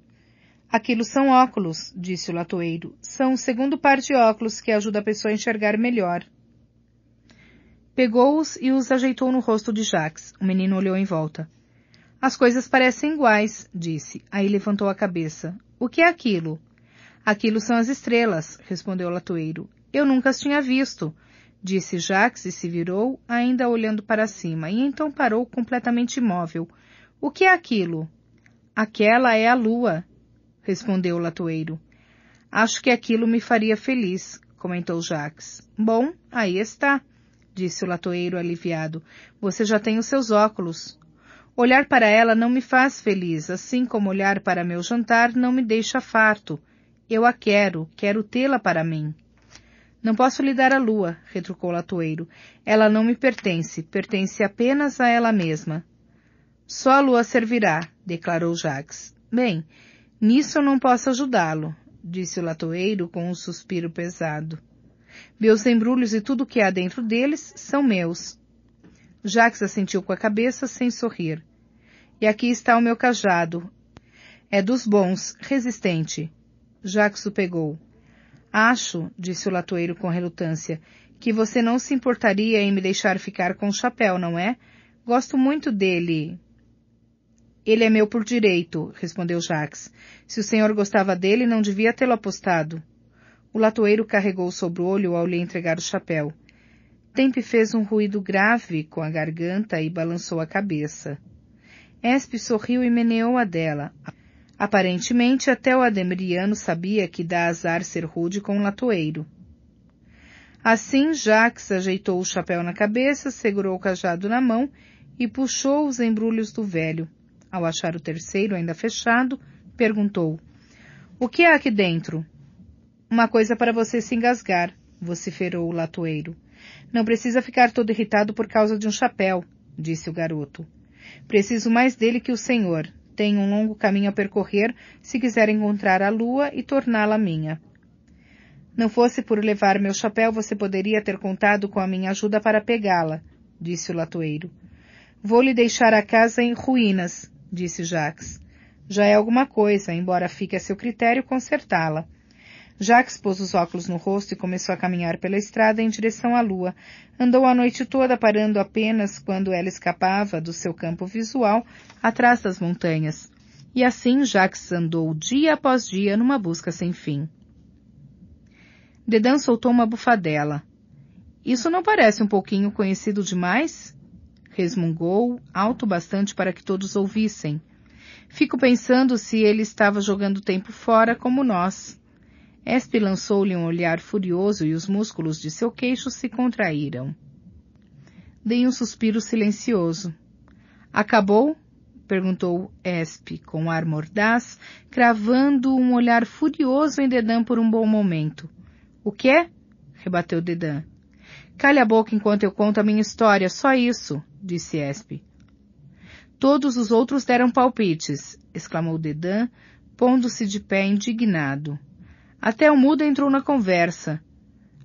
Aquilo são óculos, disse o latoeiro. São o segundo par de óculos que ajuda a pessoa a enxergar melhor. Pegou-os e os ajeitou no rosto de Jacques. O menino olhou em volta. As coisas parecem iguais, disse. Aí levantou a cabeça. O que é aquilo? Aquilo são as estrelas, respondeu o latoeiro. Eu nunca as tinha visto, disse Jacques e se virou, ainda olhando para cima, e então parou completamente imóvel. O que é aquilo? Aquela é a lua, respondeu o latoeiro. Acho que aquilo me faria feliz, comentou Jacques. Bom, aí está, disse o latoeiro aliviado. Você já tem os seus óculos. Olhar para ela não me faz feliz, assim como olhar para meu jantar não me deixa farto. Eu a quero, quero tê-la para mim. Não posso lhe dar a lua, retrucou o latoeiro. Ela não me pertence, pertence apenas a ela mesma. Só a lua servirá, declarou Jacques. Bem, Nisso eu não posso ajudá-lo, disse o latoeiro com um suspiro pesado. Meus embrulhos e tudo o que há dentro deles são meus. Jacques assentiu com a cabeça sem sorrir. E aqui está o meu cajado. É dos bons, resistente. Jacques o pegou. Acho, disse o latoeiro com relutância, que você não se importaria em me deixar ficar com o chapéu, não é? Gosto muito dele. Ele é meu por direito, respondeu Jacques. Se o senhor gostava dele, não devia tê-lo apostado. O latoeiro carregou sobre o olho ao lhe entregar o chapéu. Tempe fez um ruído grave com a garganta e balançou a cabeça. Esp sorriu e meneou a dela. Aparentemente, até o ademiriano sabia que dá azar ser rude com um latoeiro. Assim, Jacques ajeitou o chapéu na cabeça, segurou o cajado na mão e puxou os embrulhos do velho. Ao achar o terceiro ainda fechado, perguntou: O que há aqui dentro? Uma coisa para você se engasgar, vociferou o latoeiro. Não precisa ficar todo irritado por causa de um chapéu, disse o garoto. Preciso mais dele que o senhor. Tenho um longo caminho a percorrer se quiser encontrar a lua e torná-la minha. Não fosse por levar meu chapéu, você poderia ter contado com a minha ajuda para pegá-la, disse o latoeiro. Vou lhe deixar a casa em ruínas, disse Jacques. Já é alguma coisa, embora fique a seu critério consertá-la. Jacques pôs os óculos no rosto e começou a caminhar pela estrada em direção à lua. Andou a noite toda parando apenas quando ela escapava do seu campo visual atrás das montanhas. E assim Jacques andou dia após dia numa busca sem fim. Dedan soltou uma bufadela. Isso não parece um pouquinho conhecido demais? resmungou, alto bastante para que todos ouvissem. Fico pensando se ele estava jogando tempo fora como nós. Esp lançou-lhe um olhar furioso e os músculos de seu queixo se contraíram. Dei um suspiro silencioso. Acabou? perguntou Esp com ar mordaz, cravando um olhar furioso em Dedan por um bom momento. O quê? rebateu Dedan. Calha a boca enquanto eu conto a minha história, só isso, disse Espe. Todos os outros deram palpites, exclamou Dedan, pondo-se de pé indignado. Até o muda entrou na conversa,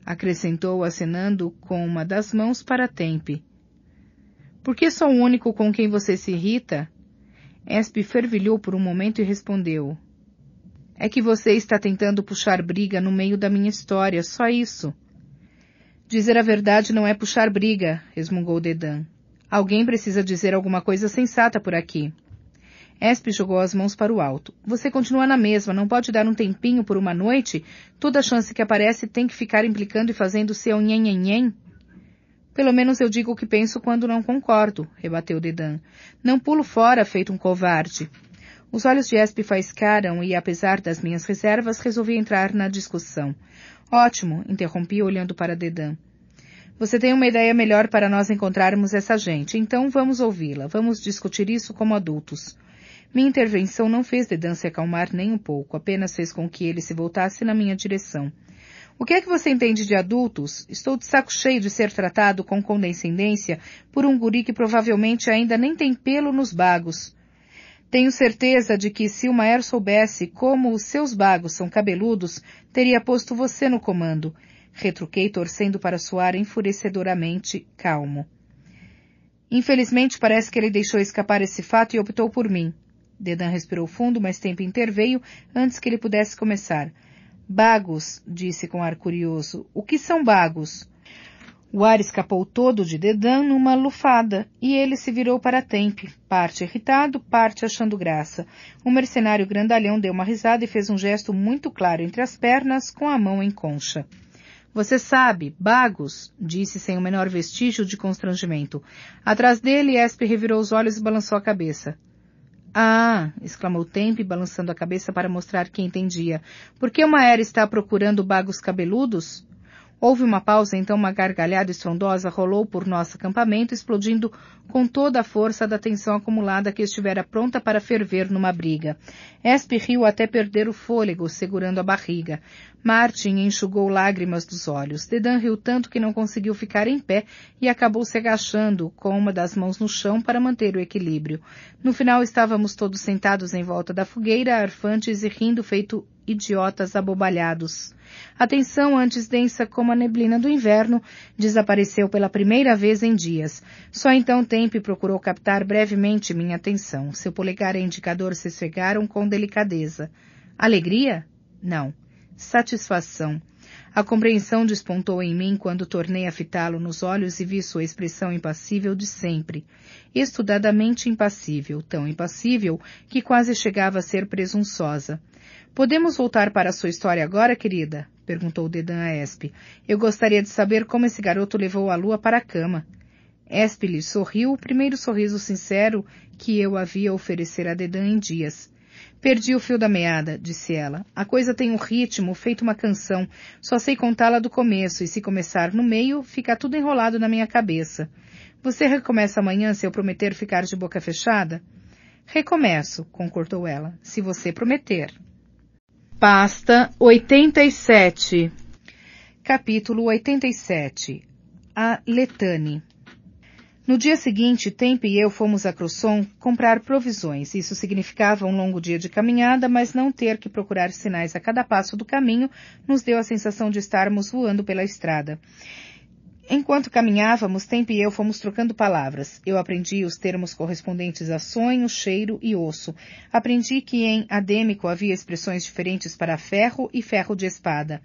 acrescentou acenando com uma das mãos para Tempe. Por que sou o único com quem você se irrita? Espe fervilhou por um momento e respondeu. É que você está tentando puxar briga no meio da minha história, só isso. Dizer a verdade não é puxar briga, resmungou Dedan. Alguém precisa dizer alguma coisa sensata por aqui. Esp jogou as mãos para o alto. Você continua na mesma, não pode dar um tempinho por uma noite? Toda chance que aparece tem que ficar implicando e fazendo seu nhenhenhen? Pelo menos eu digo o que penso quando não concordo, rebateu Dedan. Não pulo fora, feito um covarde. Os olhos de Esp faiscaram e, apesar das minhas reservas, resolvi entrar na discussão. Ótimo, interrompi olhando para Dedan. Você tem uma ideia melhor para nós encontrarmos essa gente, então vamos ouvi-la, vamos discutir isso como adultos. Minha intervenção não fez Dedan se acalmar nem um pouco, apenas fez com que ele se voltasse na minha direção. O que é que você entende de adultos? Estou de saco cheio de ser tratado com condescendência por um guri que provavelmente ainda nem tem pelo nos bagos. Tenho certeza de que se o Maer soubesse como os seus bagos são cabeludos, teria posto você no comando. Retruquei, torcendo para soar enfurecedoramente calmo. Infelizmente, parece que ele deixou escapar esse fato e optou por mim. Dedan respirou fundo, mas tempo interveio antes que ele pudesse começar. Bagos, disse com ar curioso. O que são bagos? O ar escapou todo de Dedan numa lufada, e ele se virou para Tempe, parte irritado, parte achando graça. O mercenário grandalhão deu uma risada e fez um gesto muito claro entre as pernas, com a mão em concha. Você sabe, Bagos, disse sem o menor vestígio de constrangimento. Atrás dele, Espe revirou os olhos e balançou a cabeça. Ah, exclamou Tempe, balançando a cabeça para mostrar que entendia. Por que uma era está procurando bagos cabeludos? Houve uma pausa, então uma gargalhada estrondosa rolou por nosso acampamento, explodindo com toda a força da tensão acumulada que estivera pronta para ferver numa briga. Esp riu até perder o fôlego, segurando a barriga. Martin enxugou lágrimas dos olhos. Dedan riu tanto que não conseguiu ficar em pé e acabou se agachando, com uma das mãos no chão, para manter o equilíbrio. No final estávamos todos sentados em volta da fogueira, arfantes e rindo feito idiotas abobalhados. A tensão antes densa como a neblina do inverno desapareceu pela primeira vez em dias. Só então Tempe procurou captar brevemente minha atenção. Seu polegar e indicador se esfregaram com delicadeza. Alegria? Não. Satisfação. A compreensão despontou em mim quando tornei a fitá-lo nos olhos e vi sua expressão impassível de sempre. Estudadamente impassível, tão impassível que quase chegava a ser presunçosa. Podemos voltar para a sua história agora, querida? perguntou Dedan a Esp. Eu gostaria de saber como esse garoto levou a lua para a cama. Esp lhe sorriu o primeiro sorriso sincero que eu havia oferecido oferecer a Dedan em dias. Perdi o fio da meada, disse ela. A coisa tem um ritmo, feito uma canção. Só sei contá-la do começo, e se começar no meio, fica tudo enrolado na minha cabeça. Você recomeça amanhã se eu prometer ficar de boca fechada? Recomeço, concordou ela, se você prometer. Pasta 87 Capítulo 87 A Letane No dia seguinte, Tempe e eu fomos a Crosson comprar provisões. Isso significava um longo dia de caminhada, mas não ter que procurar sinais a cada passo do caminho nos deu a sensação de estarmos voando pela estrada. Enquanto caminhávamos, Temp e eu fomos trocando palavras. Eu aprendi os termos correspondentes a sonho, cheiro e osso. Aprendi que em adêmico havia expressões diferentes para ferro e ferro de espada.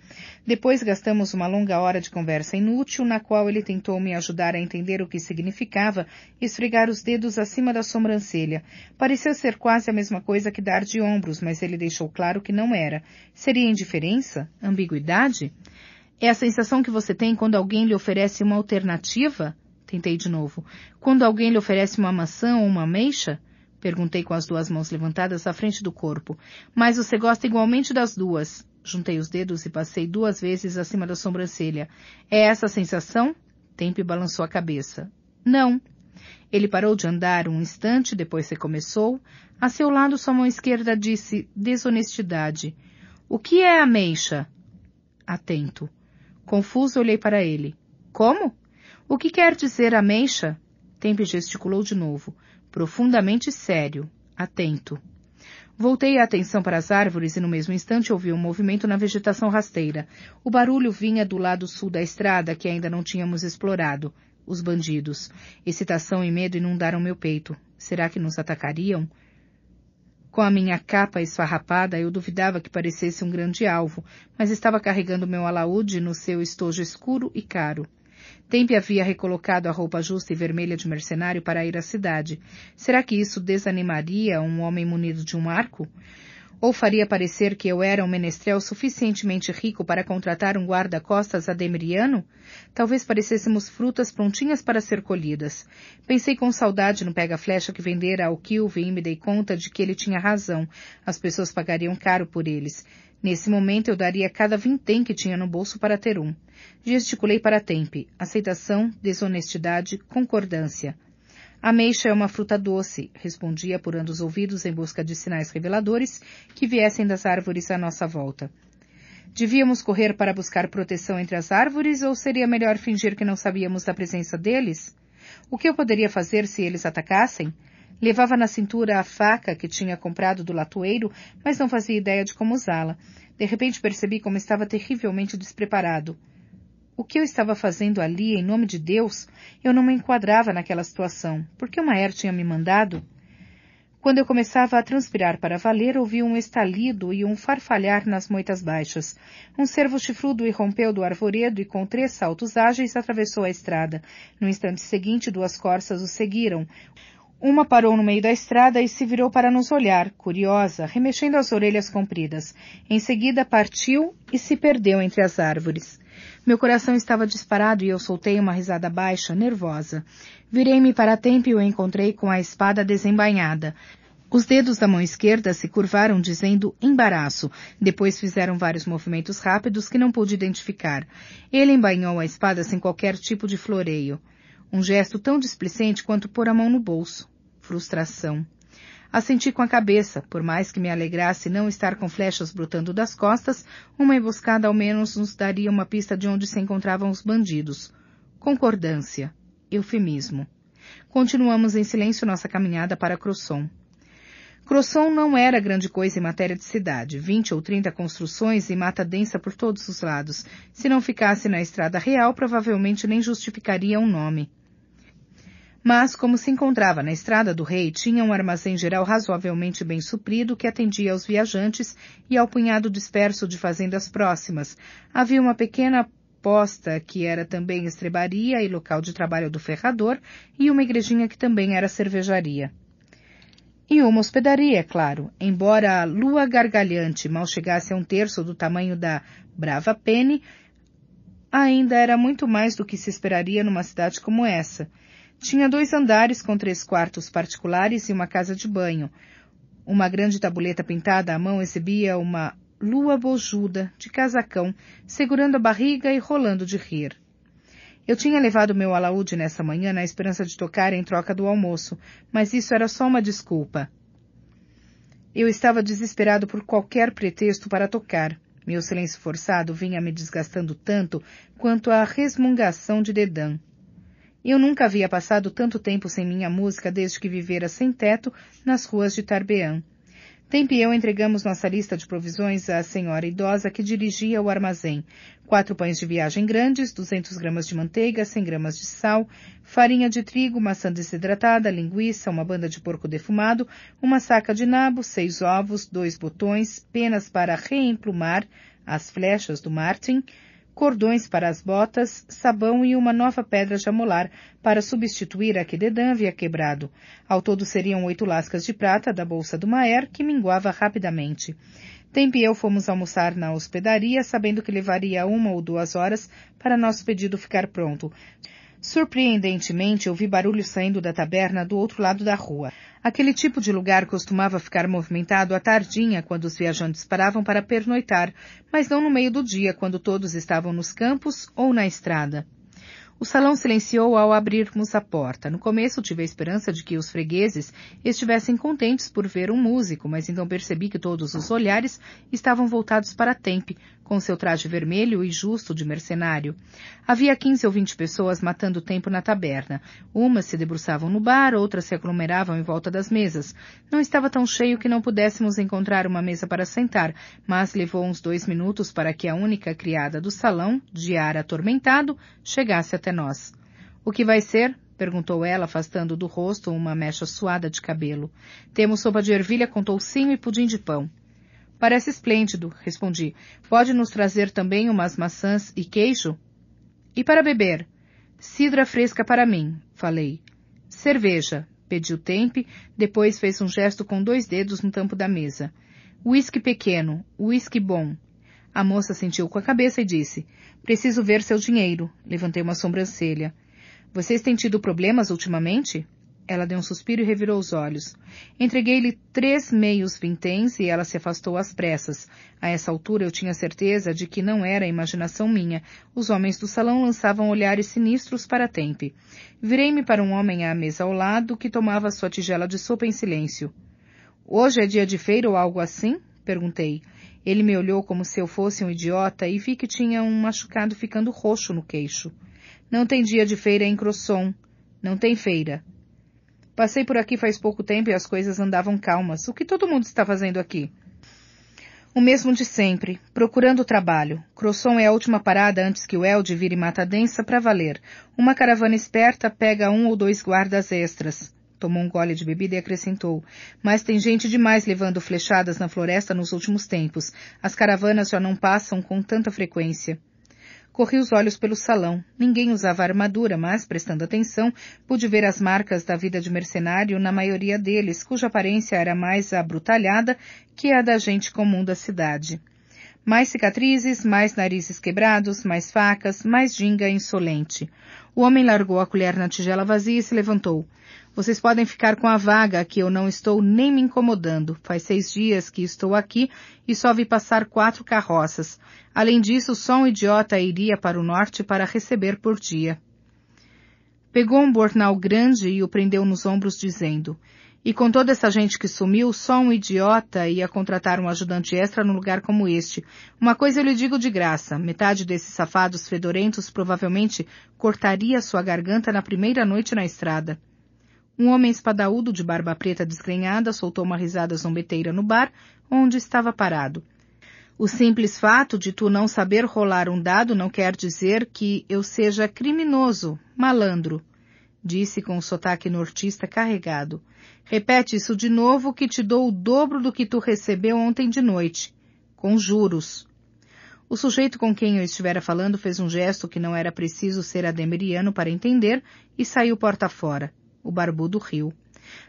Depois gastamos uma longa hora de conversa inútil, na qual ele tentou me ajudar a entender o que significava esfregar os dedos acima da sobrancelha. Pareceu ser quase a mesma coisa que dar de ombros, mas ele deixou claro que não era. Seria indiferença? Ambiguidade? É a sensação que você tem quando alguém lhe oferece uma alternativa? Tentei de novo. Quando alguém lhe oferece uma maçã ou uma ameixa? Perguntei com as duas mãos levantadas à frente do corpo. Mas você gosta igualmente das duas. Juntei os dedos e passei duas vezes acima da sobrancelha. É essa a sensação? Tempe balançou a cabeça. Não. Ele parou de andar um instante, depois recomeçou. A seu lado, sua mão esquerda disse desonestidade. O que é ameixa? Atento. Confuso, olhei para ele. Como? O que quer dizer ameixa? Tempe gesticulou de novo, profundamente sério, atento. Voltei a atenção para as árvores e no mesmo instante ouvi um movimento na vegetação rasteira. O barulho vinha do lado sul da estrada que ainda não tínhamos explorado. Os bandidos. Excitação e medo inundaram meu peito. Será que nos atacariam? Com a minha capa esfarrapada, eu duvidava que parecesse um grande alvo, mas estava carregando meu alaúde no seu estojo escuro e caro. Tempe havia recolocado a roupa justa e vermelha de mercenário para ir à cidade. Será que isso desanimaria um homem munido de um arco? Ou faria parecer que eu era um menestrel suficientemente rico para contratar um guarda-costas ademiriano? Talvez parecêssemos frutas prontinhas para ser colhidas. Pensei com saudade no pega-flecha que vendera ao Kilve e me dei conta de que ele tinha razão. As pessoas pagariam caro por eles. Nesse momento eu daria cada vintém que tinha no bolso para ter um. Gesticulei para Tempe. Aceitação, desonestidade, concordância. Ameixa é uma fruta doce, respondia apurando os ouvidos em busca de sinais reveladores que viessem das árvores à nossa volta. Devíamos correr para buscar proteção entre as árvores ou seria melhor fingir que não sabíamos da presença deles? O que eu poderia fazer se eles atacassem? Levava na cintura a faca que tinha comprado do latoeiro, mas não fazia ideia de como usá-la. De repente percebi como estava terrivelmente despreparado. O que eu estava fazendo ali, em nome de Deus, eu não me enquadrava naquela situação, porque o Maer tinha me mandado. Quando eu começava a transpirar para valer, ouvi um estalido e um farfalhar nas moitas baixas. Um cervo chifrudo irrompeu do arvoredo e, com três saltos ágeis, atravessou a estrada. No instante seguinte, duas corças o seguiram. Uma parou no meio da estrada e se virou para nos olhar, curiosa, remexendo as orelhas compridas. Em seguida, partiu e se perdeu entre as árvores. Meu coração estava disparado e eu soltei uma risada baixa, nervosa. Virei-me para a tempo e o encontrei com a espada desembainhada. Os dedos da mão esquerda se curvaram dizendo embaraço. Depois fizeram vários movimentos rápidos que não pude identificar. Ele embainhou a espada sem qualquer tipo de floreio. Um gesto tão displicente quanto pôr a mão no bolso. Frustração. Assenti com a cabeça, por mais que me alegrasse não estar com flechas brotando das costas, uma emboscada ao menos nos daria uma pista de onde se encontravam os bandidos. Concordância. Eufemismo. Continuamos em silêncio nossa caminhada para Crosson. Crosson não era grande coisa em matéria de cidade, vinte ou trinta construções e mata densa por todos os lados. Se não ficasse na estrada real, provavelmente nem justificaria um nome mas como se encontrava na Estrada do Rei, tinha um armazém geral razoavelmente bem suprido que atendia aos viajantes e ao punhado disperso de fazendas próximas. Havia uma pequena posta que era também estrebaria e local de trabalho do ferrador e uma igrejinha que também era cervejaria. E uma hospedaria, é claro, embora a lua gargalhante mal chegasse a um terço do tamanho da Brava Penny, ainda era muito mais do que se esperaria numa cidade como essa. Tinha dois andares com três quartos particulares e uma casa de banho. Uma grande tabuleta pintada à mão exibia uma lua bojuda, de casacão, segurando a barriga e rolando de rir. Eu tinha levado meu alaúde nessa manhã na esperança de tocar em troca do almoço, mas isso era só uma desculpa. Eu estava desesperado por qualquer pretexto para tocar. Meu silêncio forçado vinha me desgastando tanto quanto a resmungação de Dedan. Eu nunca havia passado tanto tempo sem minha música desde que vivera sem teto nas ruas de Tarbeã. Temp e eu entregamos nossa lista de provisões à senhora idosa que dirigia o armazém. Quatro pães de viagem grandes, 200 gramas de manteiga, 100 gramas de sal, farinha de trigo, maçã desidratada, linguiça, uma banda de porco defumado, uma saca de nabo, seis ovos, dois botões, penas para reemplumar as flechas do Martin, cordões para as botas, sabão e uma nova pedra de amolar para substituir a que Dedan havia quebrado. Ao todo seriam oito lascas de prata da bolsa do Maer, que minguava rapidamente. Tempo e eu fomos almoçar na hospedaria, sabendo que levaria uma ou duas horas para nosso pedido ficar pronto. Surpreendentemente, ouvi barulho saindo da taberna do outro lado da rua. Aquele tipo de lugar costumava ficar movimentado à tardinha, quando os viajantes paravam para pernoitar, mas não no meio do dia, quando todos estavam nos campos ou na estrada. O salão silenciou ao abrirmos a porta. No começo tive a esperança de que os fregueses estivessem contentes por ver um músico, mas então percebi que todos os olhares estavam voltados para Tempe, com seu traje vermelho e justo de mercenário. Havia quinze ou vinte pessoas matando tempo na taberna. Umas se debruçavam no bar, outras se aglomeravam em volta das mesas. Não estava tão cheio que não pudéssemos encontrar uma mesa para sentar, mas levou uns dois minutos para que a única criada do salão, de ar atormentado, chegasse até nós. O que vai ser? perguntou ela, afastando do rosto uma mecha suada de cabelo. Temos sopa de ervilha com toucinho e pudim de pão. Parece esplêndido, respondi. Pode nos trazer também umas maçãs e queijo? E para beber? Cidra fresca para mim, falei. Cerveja, pediu Tempe, depois fez um gesto com dois dedos no tampo da mesa. Whisky pequeno, whisky bom. A moça sentiu com a cabeça e disse: Preciso ver seu dinheiro. Levantei uma sobrancelha. Vocês têm tido problemas ultimamente? Ela deu um suspiro e revirou os olhos. Entreguei-lhe três meios vinténs e ela se afastou às pressas. A essa altura eu tinha certeza de que não era imaginação minha. Os homens do salão lançavam olhares sinistros para Tempe. Virei-me para um homem à mesa ao lado que tomava sua tigela de sopa em silêncio. Hoje é dia de feira ou algo assim? perguntei. Ele me olhou como se eu fosse um idiota e vi que tinha um machucado ficando roxo no queixo. Não tem dia de feira em Crosson. Não tem feira. Passei por aqui faz pouco tempo e as coisas andavam calmas. O que todo mundo está fazendo aqui? O mesmo de sempre, procurando trabalho. Crosson é a última parada antes que o Elde vire Mata Densa para valer. Uma caravana esperta pega um ou dois guardas extras. Tomou um gole de bebida e acrescentou. Mas tem gente demais levando flechadas na floresta nos últimos tempos. As caravanas já não passam com tanta frequência. Corri os olhos pelo salão. Ninguém usava armadura, mas, prestando atenção, pude ver as marcas da vida de mercenário na maioria deles, cuja aparência era mais abrutalhada que a da gente comum da cidade. Mais cicatrizes, mais narizes quebrados, mais facas, mais ginga insolente. O homem largou a colher na tigela vazia e se levantou. Vocês podem ficar com a vaga, que eu não estou nem me incomodando. Faz seis dias que estou aqui e só vi passar quatro carroças. Além disso, só um idiota iria para o norte para receber por dia. Pegou um bornal grande e o prendeu nos ombros, dizendo, e com toda essa gente que sumiu, só um idiota ia contratar um ajudante extra num lugar como este. Uma coisa eu lhe digo de graça, metade desses safados fedorentos provavelmente cortaria sua garganta na primeira noite na estrada. Um homem espadaúdo de barba preta desgrenhada soltou uma risada zombeteira no bar onde estava parado. O simples fato de tu não saber rolar um dado não quer dizer que eu seja criminoso, malandro disse com um sotaque nortista carregado. Repete isso de novo que te dou o dobro do que tu recebeu ontem de noite. Com juros. O sujeito com quem eu estivera falando fez um gesto que não era preciso ser ademeriano para entender e saiu porta fora. O barbudo riu.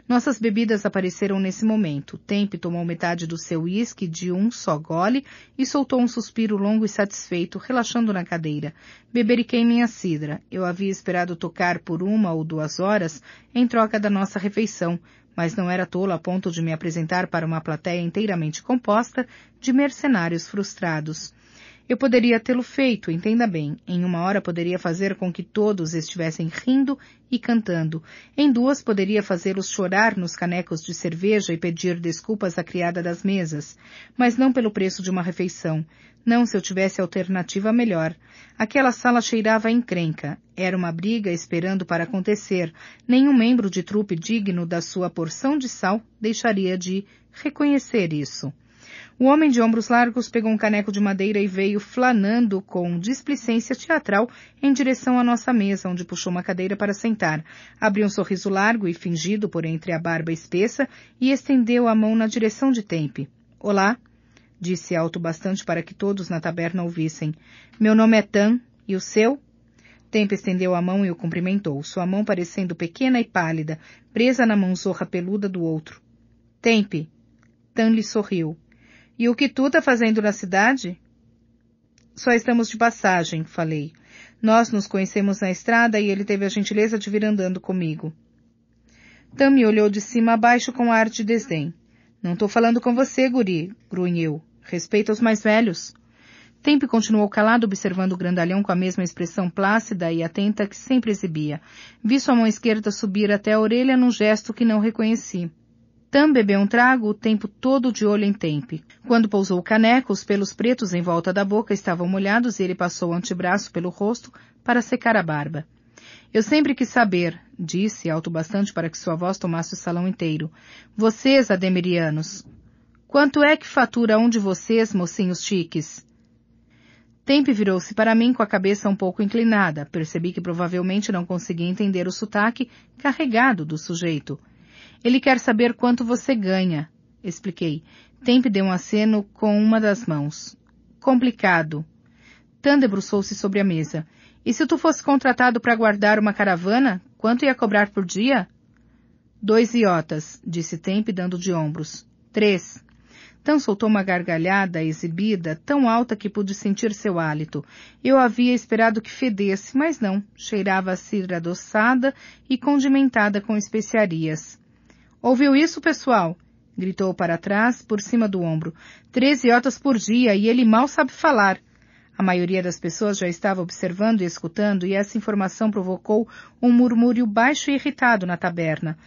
Nossas bebidas apareceram nesse momento. Tempe tomou metade do seu uísque de um só gole e soltou um suspiro longo e satisfeito, relaxando na cadeira. Beberiquei minha cidra. Eu havia esperado tocar por uma ou duas horas em troca da nossa refeição, mas não era tolo a ponto de me apresentar para uma plateia inteiramente composta de mercenários frustrados. Eu poderia tê-lo feito, entenda bem. Em uma hora poderia fazer com que todos estivessem rindo e cantando. Em duas poderia fazê-los chorar nos canecos de cerveja e pedir desculpas à criada das mesas, mas não pelo preço de uma refeição. Não se eu tivesse alternativa melhor. Aquela sala cheirava a encrenca. Era uma briga esperando para acontecer. Nenhum membro de trupe digno da sua porção de sal deixaria de reconhecer isso. O homem de ombros largos pegou um caneco de madeira e veio flanando com displicência teatral em direção à nossa mesa, onde puxou uma cadeira para sentar. Abriu um sorriso largo e fingido por entre a barba espessa e estendeu a mão na direção de Tempe. Olá, disse alto bastante para que todos na taberna ouvissem. Meu nome é Tan, e o seu? Tempe estendeu a mão e o cumprimentou, sua mão parecendo pequena e pálida, presa na mão zorra peluda do outro. Tempe. Tan lhe sorriu. E o que tu tá fazendo na cidade? Só estamos de passagem, falei. Nós nos conhecemos na estrada e ele teve a gentileza de vir andando comigo. Tami olhou de cima a baixo com ar de desdém. Não tô falando com você, guri, grunhiu. Respeito os mais velhos. Tempy continuou calado observando o grandalhão com a mesma expressão plácida e atenta que sempre exibia. Vi sua mão esquerda subir até a orelha num gesto que não reconheci. Tam bebeu um trago o tempo todo de olho em Tempe. Quando pousou o caneco, os pelos pretos em volta da boca estavam molhados e ele passou o antebraço pelo rosto para secar a barba. Eu sempre quis saber, disse, alto bastante para que sua voz tomasse o salão inteiro. Vocês, ademirianos, quanto é que fatura um de vocês, mocinhos chiques? Tempe virou-se para mim com a cabeça um pouco inclinada. Percebi que provavelmente não conseguia entender o sotaque carregado do sujeito. Ele quer saber quanto você ganha. Expliquei. Temp deu um aceno com uma das mãos. Complicado. Tan debruçou-se sobre a mesa. E se tu fosse contratado para guardar uma caravana, quanto ia cobrar por dia? Dois iotas, disse Temp dando de ombros. Três. Tan soltou uma gargalhada exibida, tão alta que pude sentir seu hálito. Eu havia esperado que fedesse, mas não. Cheirava a cidra adoçada e condimentada com especiarias. Ouviu isso, pessoal? Gritou para trás, por cima do ombro. Treze otas por dia e ele mal sabe falar. A maioria das pessoas já estava observando e escutando, e essa informação provocou um murmúrio baixo e irritado na taberna.